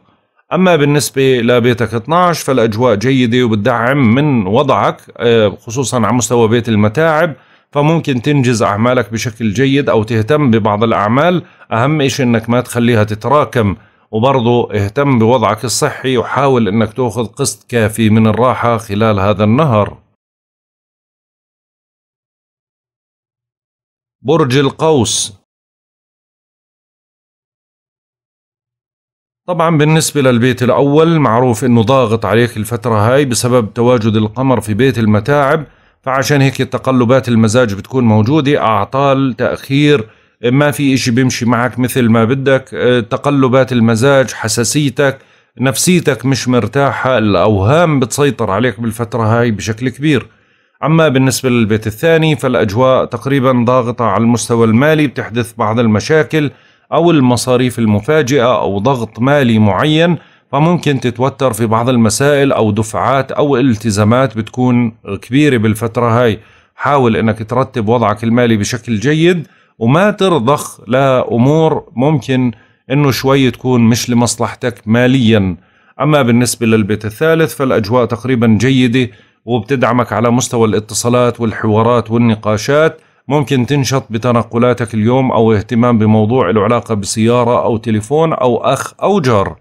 أما بالنسبة لبيتك 12 فالأجواء جيدة وبتدعم من وضعك آه، خصوصا على مستوى بيت المتاعب فممكن تنجز أعمالك بشكل جيد أو تهتم ببعض الأعمال أهم شيء أنك ما تخليها تتراكم وبرضه اهتم بوضعك الصحي وحاول أنك تأخذ قسط كافي من الراحة خلال هذا النهر برج القوس طبعا بالنسبة للبيت الأول معروف أنه ضاغط عليك الفترة هاي بسبب تواجد القمر في بيت المتاعب فعشان هيك تقلبات المزاج بتكون موجودة أعطال تأخير ما في إشي بيمشي معك مثل ما بدك آه، تقلبات المزاج حساسيتك نفسيتك مش مرتاحة الأوهام بتسيطر عليك بالفترة هاي بشكل كبير أما بالنسبة للبيت الثاني فالأجواء تقريبا ضاغطة على المستوى المالي بتحدث بعض المشاكل أو المصاريف المفاجئة أو ضغط مالي معين فممكن تتوتر في بعض المسائل أو دفعات أو التزامات بتكون كبيرة بالفترة هاي حاول أنك ترتب وضعك المالي بشكل جيد وما ترضخ لأمور ممكن أنه شوي تكون مش لمصلحتك ماليا أما بالنسبة للبيت الثالث فالأجواء تقريبا جيدة وبتدعمك على مستوى الاتصالات والحوارات والنقاشات ممكن تنشط بتنقلاتك اليوم أو اهتمام بموضوع له علاقة بسيارة أو تليفون أو أخ أو جار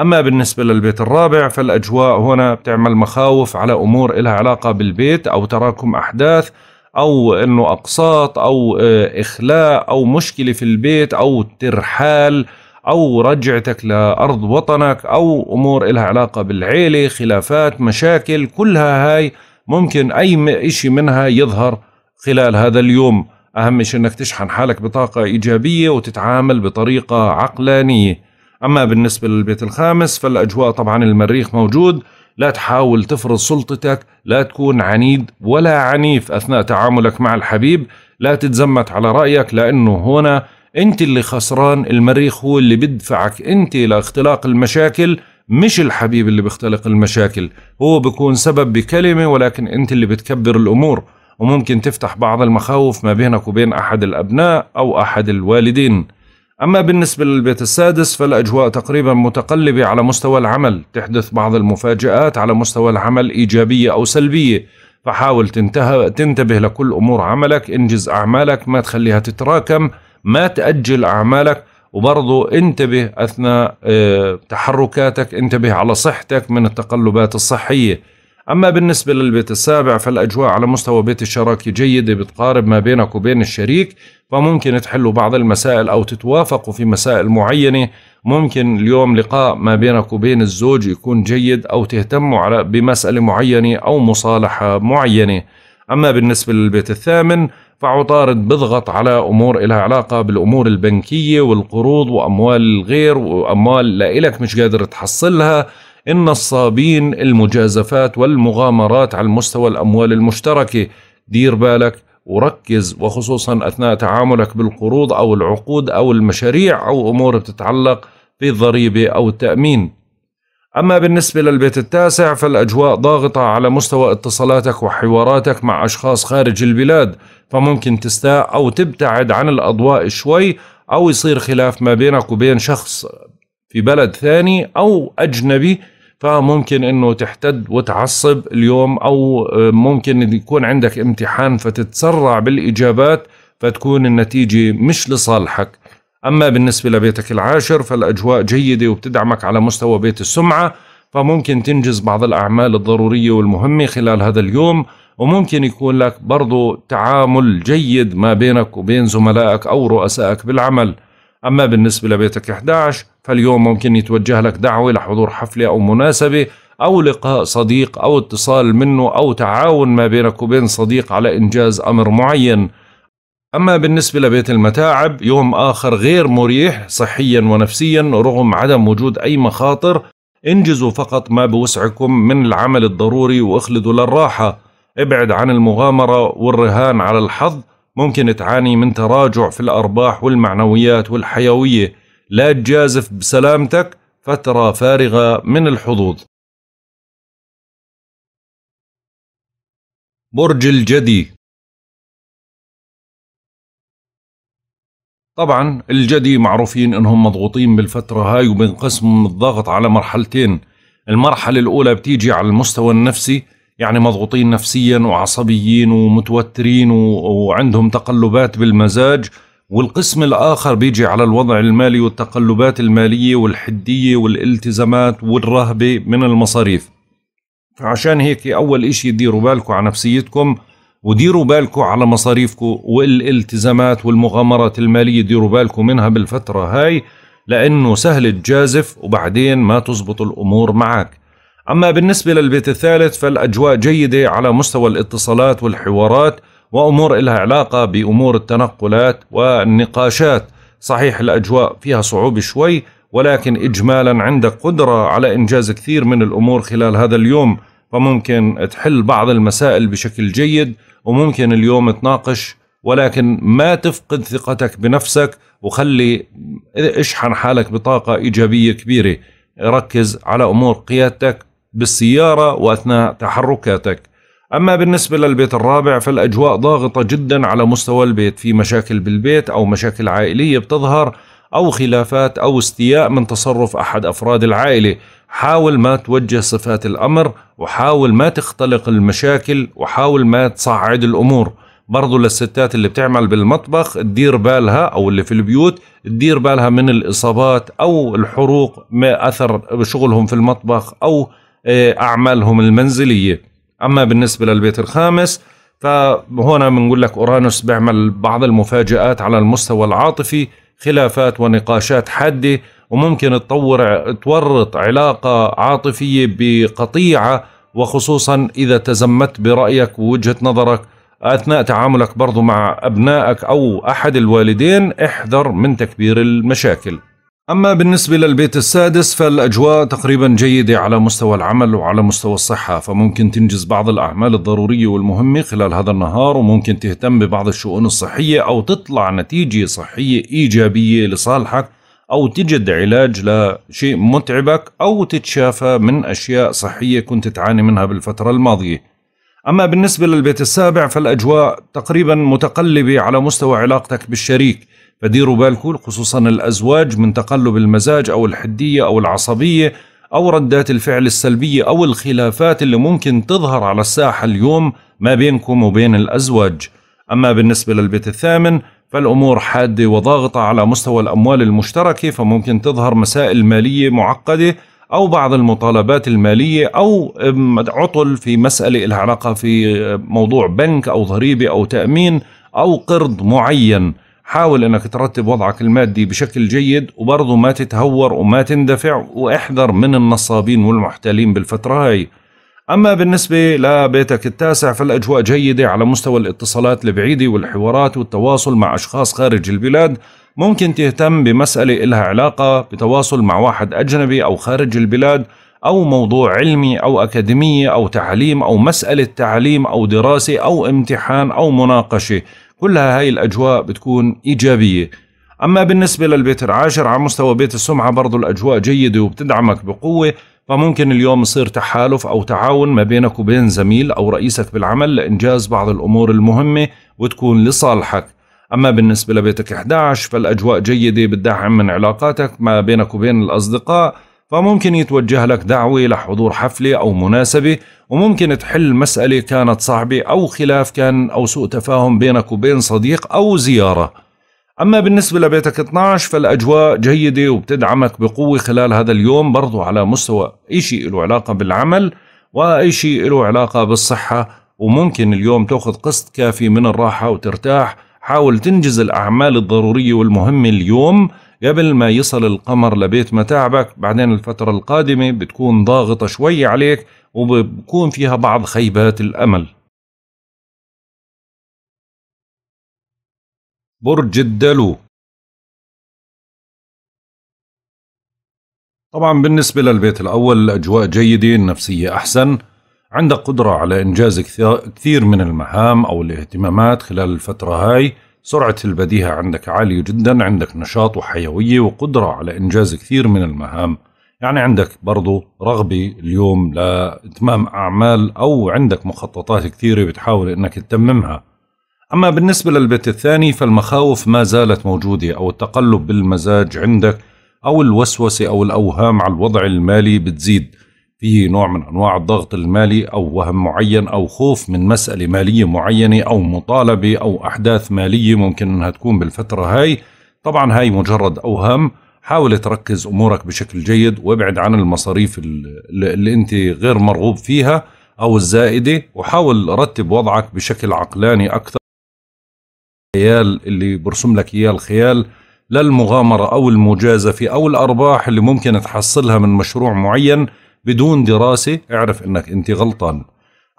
أما بالنسبة للبيت الرابع فالأجواء هنا بتعمل مخاوف على أمور إلها علاقة بالبيت أو تراكم أحداث أو أنه أقساط أو آه، إخلاء أو مشكلة في البيت أو ترحال أو رجعتك لأرض وطنك أو أمور إلها علاقة بالعيلة خلافات مشاكل كلها هاي ممكن أي شيء منها يظهر خلال هذا اليوم أهم شيء أنك تشحن حالك بطاقة إيجابية وتتعامل بطريقة عقلانية أما بالنسبة للبيت الخامس فالأجواء طبعا المريخ موجود لا تحاول تفرض سلطتك لا تكون عنيد ولا عنيف أثناء تعاملك مع الحبيب لا تتزمت على رأيك لأنه هنا انت اللي خسران المريخ هو اللي بدفعك انت لاختلاق المشاكل مش الحبيب اللي بيختلق المشاكل هو بيكون سبب بكلمة ولكن انت اللي بتكبر الامور وممكن تفتح بعض المخاوف ما بينك وبين احد الابناء او احد الوالدين اما بالنسبة للبيت السادس فالاجواء تقريبا متقلبة على مستوى العمل تحدث بعض المفاجآت على مستوى العمل ايجابية او سلبية فحاول تنتبه لكل امور عملك انجز اعمالك ما تخليها تتراكم ما تأجل أعمالك وبرضه انتبه أثناء آه، تحركاتك انتبه على صحتك من التقلبات الصحية أما بالنسبة للبيت السابع فالأجواء على مستوى بيت الشراكة جيدة بتقارب ما بينك وبين الشريك فممكن تحلوا بعض المسائل أو تتوافقوا في مسائل معينة ممكن اليوم لقاء ما بينك وبين الزوج يكون جيد أو تهتموا على بمسألة معينة أو مصالحة معينة أما بالنسبة للبيت الثامن فعطارد بضغط على امور إلها علاقه بالامور البنكيه والقروض واموال الغير واموال لإلك مش قادر تحصلها النصابين المجازفات والمغامرات على مستوى الاموال المشتركه دير بالك وركز وخصوصا اثناء تعاملك بالقروض او العقود او المشاريع او امور بتتعلق بالضريبه او التامين أما بالنسبة للبيت التاسع فالأجواء ضاغطة على مستوى اتصالاتك وحواراتك مع أشخاص خارج البلاد فممكن تستاء أو تبتعد عن الأضواء شوي أو يصير خلاف ما بينك وبين شخص في بلد ثاني أو أجنبي فممكن انه تحتد وتعصب اليوم او آه، ممكن يكون عندك امتحان فتتسرع بالاجابات فتكون النتيجه مش لصالحك أما بالنسبة لبيتك العاشر فالأجواء جيدة وبتدعمك على مستوى بيت السمعة فممكن تنجز بعض الأعمال الضرورية والمهمة خلال هذا اليوم وممكن يكون لك برضو تعامل جيد ما بينك وبين زملائك أو رؤسائك بالعمل أما بالنسبة لبيتك 11 فاليوم ممكن يتوجه لك دعوة لحضور حفلة أو مناسبة أو لقاء صديق أو اتصال منه أو تعاون ما بينك وبين صديق على إنجاز أمر معين أما بالنسبة لبيت المتاعب يوم آخر غير مريح صحيا ونفسيا رغم عدم وجود أي مخاطر انجزوا فقط ما بوسعكم من العمل الضروري واخلدوا للراحة ابعد عن المغامرة والرهان على الحظ ممكن تعاني من تراجع في الأرباح والمعنويات والحيوية لا تجازف بسلامتك فترة فارغة من الحظوظ برج الجدي طبعا الجدي معروفين انهم مضغوطين بالفترة هاي وبينقسم الضغط على مرحلتين المرحلة الأولى بتيجي على المستوى النفسي يعني مضغوطين نفسيا وعصبيين ومتوترين وعندهم تقلبات بالمزاج والقسم الآخر بيجي على الوضع المالي والتقلبات المالية والحدية والالتزامات والرهبة من المصاريف فعشان هيك أول إشي ديروا بالكم على نفسيتكم وديروا بالكم على مصاريفكم والالتزامات والمغامرات المالية ديروا بالكم منها بالفترة هاي لأنه سهل تجازف وبعدين ما تزبط الأمور معك أما بالنسبة للبيت الثالث فالأجواء جيدة على مستوى الاتصالات والحوارات وأمور إلها علاقة بأمور التنقلات والنقاشات صحيح الأجواء فيها صعوبة شوي ولكن إجمالا عندك قدرة على إنجاز كثير من الأمور خلال هذا اليوم فممكن تحل بعض المسائل بشكل جيد وممكن اليوم تناقش ولكن ما تفقد ثقتك بنفسك وخلي اشحن حالك بطاقة إيجابية كبيرة ركز على أمور قيادتك بالسيارة وأثناء تحركاتك أما بالنسبة للبيت الرابع فالأجواء ضاغطة جدا على مستوى البيت في مشاكل بالبيت أو مشاكل عائلية بتظهر أو خلافات أو استياء من تصرف أحد أفراد العائلة حاول ما توجه صفات الأمر وحاول ما تختلق المشاكل وحاول ما تصعد الأمور برضو للستات اللي بتعمل بالمطبخ تدير بالها أو اللي في البيوت تدير بالها من الإصابات أو الحروق ما أثر شغلهم في المطبخ أو آه، أعمالهم المنزلية أما بالنسبة للبيت الخامس فهنا بنقول لك أورانوس بيعمل بعض المفاجآت على المستوى العاطفي خلافات ونقاشات حاده وممكن تطور تورط علاقة عاطفية بقطيعة وخصوصا إذا تزمت برأيك ووجهة نظرك أثناء تعاملك برضو مع أبنائك أو أحد الوالدين احذر من تكبير المشاكل أما بالنسبة للبيت السادس فالأجواء تقريبا جيدة على مستوى العمل وعلى مستوى الصحة فممكن تنجز بعض الأعمال الضرورية والمهمة خلال هذا النهار وممكن تهتم ببعض الشؤون الصحية أو تطلع نتيجة صحية إيجابية لصالحك أو تجد علاج لشيء متعبك أو تتشافى من أشياء صحية كنت تعاني منها بالفترة الماضية أما بالنسبة للبيت السابع فالأجواء تقريبا متقلبة على مستوى علاقتك بالشريك فديروا بالكم خصوصا الأزواج من تقلب المزاج أو الحدية أو العصبية أو ردات الفعل السلبية أو الخلافات اللي ممكن تظهر على الساحة اليوم ما بينكم وبين الأزواج أما بالنسبة للبيت الثامن فالأمور حادة وضاغطة على مستوى الأموال المشتركة فممكن تظهر مسائل مالية معقدة أو بعض المطالبات المالية أو عطل في مسألة لها علاقة في أه، موضوع بنك أو ضريبة أو تأمين أو قرض معين حاول أنك ترتب وضعك المادي بشكل جيد وبرضه ما تتهور وما تندفع واحذر من النصابين والمحتالين بالفترة هاي أما بالنسبة لبيتك التاسع فالأجواء جيدة على مستوى الاتصالات البعيدة والحوارات والتواصل مع أشخاص خارج البلاد ممكن تهتم بمسألة إلها علاقة بتواصل مع واحد أجنبي أو خارج البلاد أو موضوع علمي أو أكاديمية أو تعليم أو مسألة تعليم أو دراسة أو امتحان أو مناقشة كلها هاي الأجواء بتكون إيجابية أما بالنسبة للبيت العاشر على مستوى بيت السمعة برضو الأجواء جيدة وبتدعمك بقوة فممكن اليوم يصير تحالف أو تعاون ما بينك وبين زميل أو رئيسك بالعمل لإنجاز بعض الأمور المهمة وتكون لصالحك أما بالنسبة لبيتك 11 فالأجواء جيدة بتدعم من علاقاتك ما بينك وبين الأصدقاء فممكن يتوجه لك دعوة لحضور حفلة أو مناسبة وممكن تحل مسألة كانت صعبة أو خلاف كان أو سوء تفاهم بينك وبين صديق أو زيارة أما بالنسبة لبيتك 12 فالأجواء جيدة وبتدعمك بقوة خلال هذا اليوم برضو على مستوى أي شيء له علاقة بالعمل وأي شيء له علاقة بالصحة وممكن اليوم تأخذ قسط كافي من الراحة وترتاح حاول تنجز الأعمال الضرورية والمهمة اليوم قبل ما يصل القمر لبيت متاعبك بعدين الفترة القادمة بتكون ضاغطة شوي عليك وبكون فيها بعض خيبات الأمل برج الدلو طبعا بالنسبة للبيت الأول الأجواء جيدة النفسية أحسن عندك قدرة على إنجاز كثير من المهام أو الاهتمامات خلال الفترة هاي سرعة البديهة عندك عالية جدا عندك نشاط وحيوية وقدرة على إنجاز كثير من المهام يعني عندك برضو رغبة اليوم لإتمام أعمال أو عندك مخططات كثيرة بتحاول إنك تتممها أما بالنسبة للبيت الثاني فالمخاوف ما زالت موجودة أو التقلب بالمزاج عندك أو الوسوسة أو الأوهام على الوضع المالي بتزيد في نوع من أنواع الضغط المالي أو وهم معين أو خوف من مسألة مالية معينة أو مطالبة أو أحداث مالية ممكن أنها تكون بالفترة هاي طبعا هاي مجرد أوهام حاول تركز أمورك بشكل جيد وابعد عن المصاريف اللي أنت غير مرغوب فيها أو الزائدة وحاول رتب وضعك بشكل عقلاني أكثر الخيال اللي برسم لك اياه الخيال لا المغامرة أو المجازفة أو الأرباح اللي ممكن تحصلها من مشروع معين بدون دراسة اعرف أنك أنت غلطان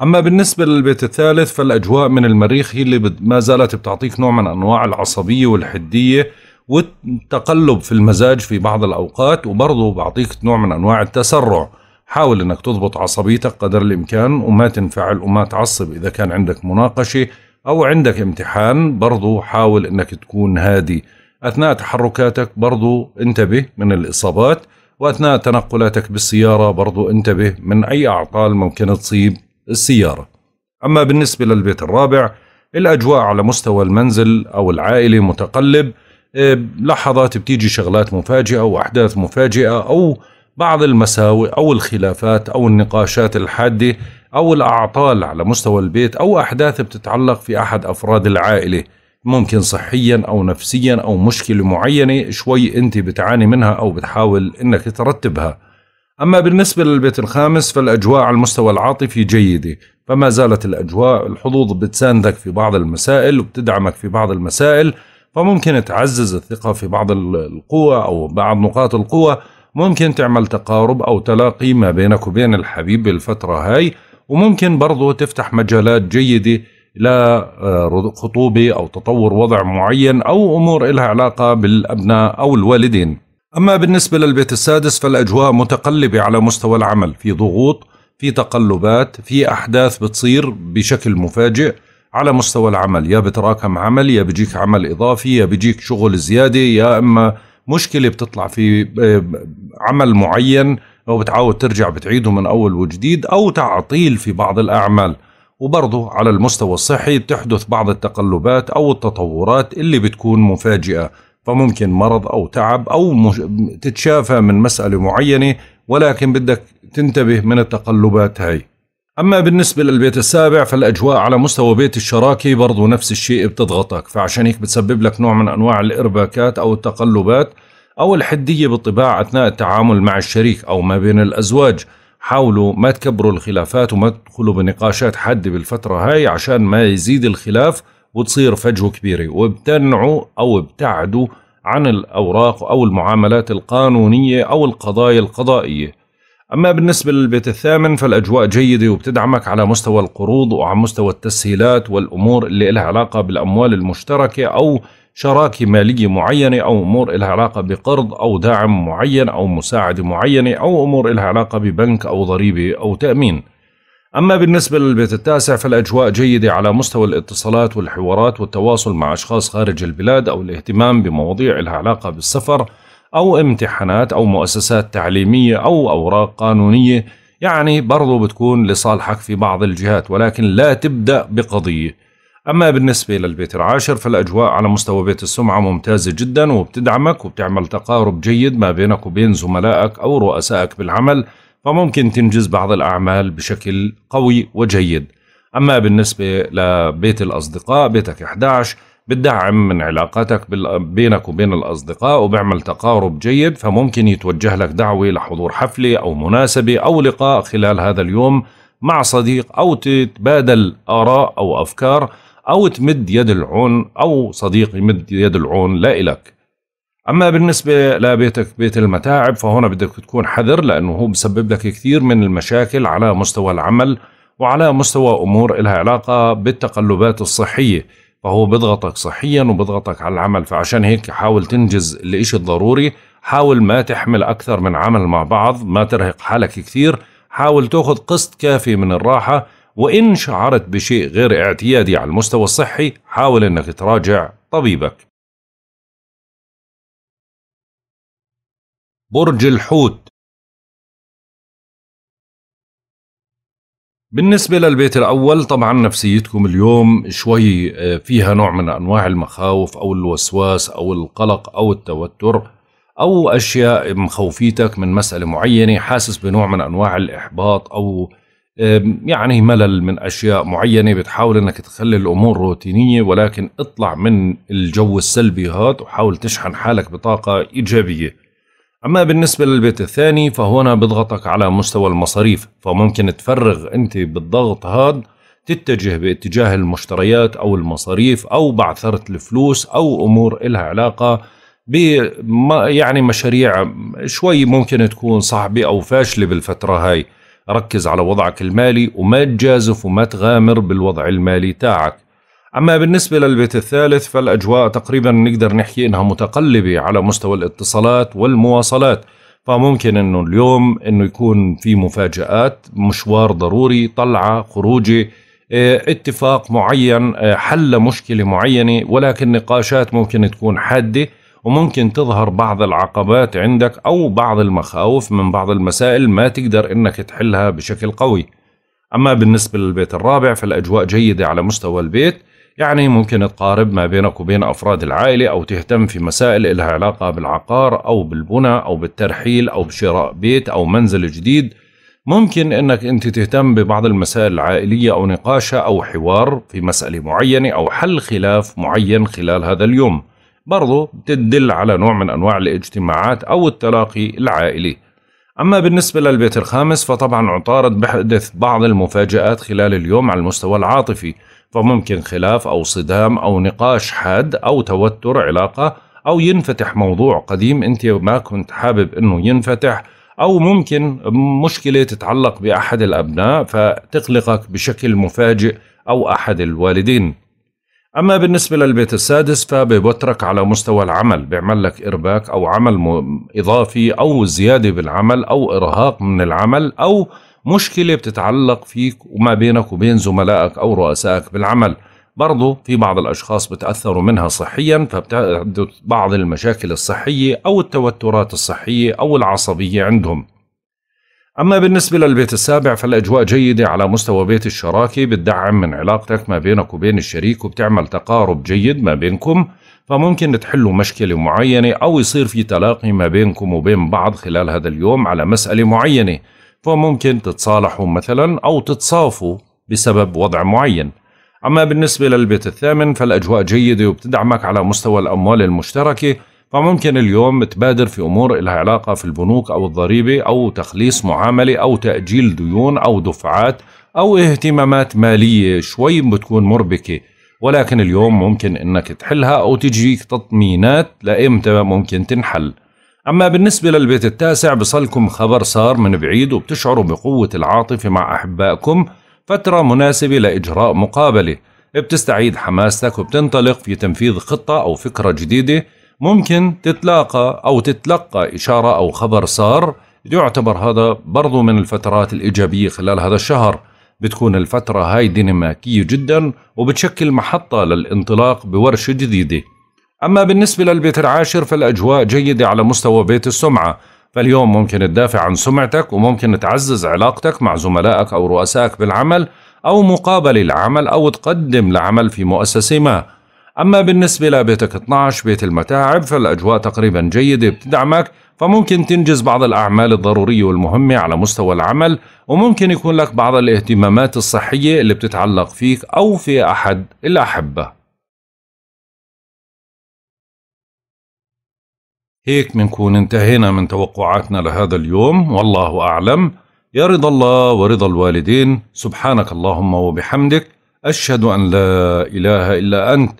أما بالنسبة للبيت الثالث فالأجواء من المريخ هي اللي ما زالت بتعطيك نوع من أنواع العصبية والحدية والتقلب في المزاج في بعض الأوقات وبرضه بعطيك نوع من أنواع التسرع حاول أنك تضبط عصبيتك قدر الإمكان وما تنفعل وما تعصب إذا كان عندك مناقشة أو عندك امتحان برضو حاول أنك تكون هادي أثناء تحركاتك برضو انتبه من الإصابات وأثناء تنقلاتك بالسيارة برضو انتبه من أي أعطال ممكن تصيب السيارة أما بالنسبة للبيت الرابع الأجواء على مستوى المنزل أو العائلة متقلب آه، لحظات بتيجي شغلات مفاجئة وأحداث مفاجئة أو بعض المساوئ أو الخلافات أو النقاشات الحادة أو الأعطال على مستوى البيت أو أحداث بتتعلق في أحد أفراد العائلة ممكن صحيا أو نفسيا أو مشكلة معينة شوي أنت بتعاني منها أو بتحاول أنك ترتبها أما بالنسبة للبيت الخامس فالأجواء على المستوى العاطفي جيدة فما زالت الأجواء الحظوظ بتساندك في بعض المسائل وبتدعمك في بعض المسائل فممكن تعزز الثقة في بعض القوى أو بعض نقاط القوة ممكن تعمل تقارب أو تلاقي ما بينك وبين الحبيب بالفترة هاي وممكن برضو تفتح مجالات جيدة لخطوبة آه، أو تطور وضع معين أو أمور إلها علاقة بالأبناء أو الوالدين أما بالنسبة للبيت السادس فالأجواء متقلبة على مستوى العمل في ضغوط في تقلبات في أحداث بتصير بشكل مفاجئ على مستوى العمل يا بتراكم عمل يا بيجيك عمل إضافي يا بيجيك شغل زيادة يا إما مشكلة بتطلع في آه، عمل معين لو بتعاود ترجع بتعيده من أول وجديد أو تعطيل في بعض الأعمال وبرضه على المستوى الصحي بتحدث بعض التقلبات أو التطورات اللي بتكون مفاجئة فممكن مرض أو تعب أو مش... تتشافى من مسألة معينة ولكن بدك تنتبه من التقلبات هاي أما بالنسبة للبيت السابع فالأجواء على مستوى بيت الشراكة برضو نفس الشيء بتضغطك فعشان هيك بتسبب لك نوع من أنواع الإرباكات أو التقلبات أو الحدية بالطباع أثناء التعامل مع الشريك أو ما بين الأزواج حاولوا ما تكبروا الخلافات وما تدخلوا بنقاشات حادة بالفترة هاي عشان ما يزيد الخلاف وتصير فجوة كبيرة وابتنعوا أو ابتعدوا عن الأوراق أو المعاملات القانونية أو القضايا القضائية أما بالنسبة للبيت الثامن فالأجواء جيدة وبتدعمك على مستوى القروض وعلى مستوى التسهيلات والأمور اللي لها علاقة بالأموال المشتركة أو شراكة مالية معينة أو أمور إلها علاقة بقرض أو دعم معين أو مساعدة معينة أو أمور إلها علاقة ببنك أو ضريبة أو تأمين أما بالنسبة للبيت التاسع فالأجواء جيدة على مستوى الاتصالات والحوارات والتواصل مع أشخاص خارج البلاد أو الاهتمام بمواضيع إلها علاقة بالسفر أو امتحانات أو مؤسسات تعليمية أو أوراق قانونية يعني برضو بتكون لصالحك في بعض الجهات ولكن لا تبدأ بقضية أما بالنسبة للبيت العاشر فالأجواء على مستوى بيت السمعة ممتازة جدا وبتدعمك وبتعمل تقارب جيد ما بينك وبين زملائك أو رؤسائك بالعمل فممكن تنجز بعض الأعمال بشكل قوي وجيد أما بالنسبة لبيت الأصدقاء بيتك 11 بتدعم من علاقاتك بينك وبين الأصدقاء وبعمل تقارب جيد فممكن يتوجه لك دعوة لحضور حفلة أو مناسبة أو لقاء خلال هذا اليوم مع صديق أو تتبادل آراء أو أفكار أو تمد يد العون أو صديق يمد يد العون لا إلك أما بالنسبة لبيتك بيت المتاعب فهنا بدك تكون حذر لأنه هو بسبب لك كثير من المشاكل على مستوى العمل وعلى مستوى أمور إلها علاقة بالتقلبات الصحية فهو بضغطك صحيا وبضغطك على العمل فعشان هيك حاول تنجز الإشي الضروري حاول ما تحمل أكثر من عمل مع بعض ما ترهق حالك كثير حاول تأخذ قسط كافي من الراحة وإن شعرت بشيء غير اعتيادي على المستوى الصحي حاول أنك تراجع طبيبك برج الحوت بالنسبة للبيت الأول طبعا نفسيتكم اليوم شوي آه، فيها نوع من أنواع المخاوف أو الوسواس أو القلق أو التوتر أو أشياء مخوفيتك من مسألة معينة حاسس بنوع من أنواع الإحباط أو يعني ملل من اشياء معينه بتحاول انك تخلي الامور روتينيه ولكن اطلع من الجو السلبي هاد وحاول تشحن حالك بطاقه ايجابيه. اما بالنسبه للبيت الثاني فهنا بضغطك على مستوى المصاريف فممكن تفرغ انت بالضغط هاد تتجه باتجاه المشتريات او المصاريف او بعثره الفلوس او امور إلها علاقه ب يعني مشاريع شوي ممكن تكون صعبه او فاشله بالفتره هاي. ركز على وضعك المالي وما تجازف وما تغامر بالوضع المالي تاعك أما بالنسبة للبيت الثالث فالأجواء تقريبا نقدر نحكي إنها متقلبة على مستوى الاتصالات والمواصلات فممكن إنه اليوم إنه يكون في مفاجآت مشوار ضروري طلعة خروجة إيه، اتفاق معين إيه، حل مشكلة معينة ولكن نقاشات ممكن تكون حادة وممكن تظهر بعض العقبات عندك أو بعض المخاوف من بعض المسائل ما تقدر إنك تحلها بشكل قوي أما بالنسبة للبيت الرابع فالأجواء جيدة على مستوى البيت يعني ممكن تقارب ما بينك وبين أفراد العائلة أو تهتم في مسائل إلها علاقة بالعقار أو بالبنى أو بالترحيل أو بشراء بيت أو منزل جديد ممكن انك انت تهتم ببعض المسائل العائلية او نقاشها او حوار في مسألة معينة او حل خلاف معين خلال هذا اليوم برضو تدل على نوع من أنواع الاجتماعات أو التلاقي العائلي أما بالنسبة للبيت الخامس فطبعا عطارد بحدث بعض المفاجآت خلال اليوم على المستوى العاطفي فممكن خلاف أو صدام أو نقاش حاد أو توتر علاقة أو ينفتح موضوع قديم أنت ما كنت حابب أنه ينفتح أو ممكن مشكلة تتعلق بأحد الأبناء فتقلقك بشكل مفاجئ أو أحد الوالدين أما بالنسبة للبيت السادس فبيوترك على مستوى العمل بيعمل لك إرباك أو عمل إضافي أو زيادة بالعمل أو إرهاق من العمل أو مشكلة بتتعلق فيك وما بينك وبين زملائك أو رؤسائك بالعمل برضو في بعض الأشخاص بتأثروا منها صحيا فبتحدث بعض المشاكل الصحية أو التوترات الصحية أو العصبية عندهم أما بالنسبة للبيت السابع فالأجواء جيدة على مستوى بيت الشراكة بتدعم من علاقتك ما بينك وبين الشريك وبتعمل تقارب جيد ما بينكم فممكن تحلوا مشكلة معينة أو يصير في تلاقي ما بينكم وبين بعض خلال هذا اليوم على مسألة معينة فممكن تتصالحوا مثلا أو تتصافوا بسبب وضع معين أما بالنسبة للبيت الثامن فالأجواء جيدة وبتدعمك على مستوى الأموال المشتركة فممكن اليوم تبادر في أمور لها علاقة في البنوك أو الضريبة أو تخليص معاملة أو تأجيل ديون أو دفعات أو اهتمامات مالية شوي بتكون مربكة ولكن اليوم ممكن انك تحلها او تجيك تطمينات لامتى ممكن تنحل اما بالنسبة للبيت التاسع بصلكم خبر صار من بعيد وبتشعروا بقوة العاطفة مع احبائكم فترة مناسبة لاجراء مقابلة بتستعيد حماستك وبتنطلق في تنفيذ خطة او فكرة جديدة ممكن تتلاقى أو تتلقى إشارة أو خبر سار يعتبر هذا برضو من الفترات الإيجابية خلال هذا الشهر بتكون الفترة هاي ديناميكية جدا وبتشكل محطة للانطلاق بورشة جديدة أما بالنسبة للبيت العاشر فالأجواء جيدة على مستوى بيت السمعة فاليوم ممكن تدافع عن سمعتك وممكن تعزز علاقتك مع زملائك أو رؤسائك بالعمل أو مقابلة العمل أو تقدم لعمل في مؤسسة ما أما بالنسبة لبيتك 12 بيت المتاعب فالأجواء تقريبا جيدة بتدعمك فممكن تنجز بعض الأعمال الضرورية والمهمة على مستوى العمل وممكن يكون لك بعض الاهتمامات الصحية اللي بتتعلق فيك أو في أحد الأحبة هيك منكون انتهينا من توقعاتنا لهذا اليوم والله أعلم يا رضا الله ورضا الوالدين سبحانك اللهم وبحمدك أشهد أن لا إله إلا أنت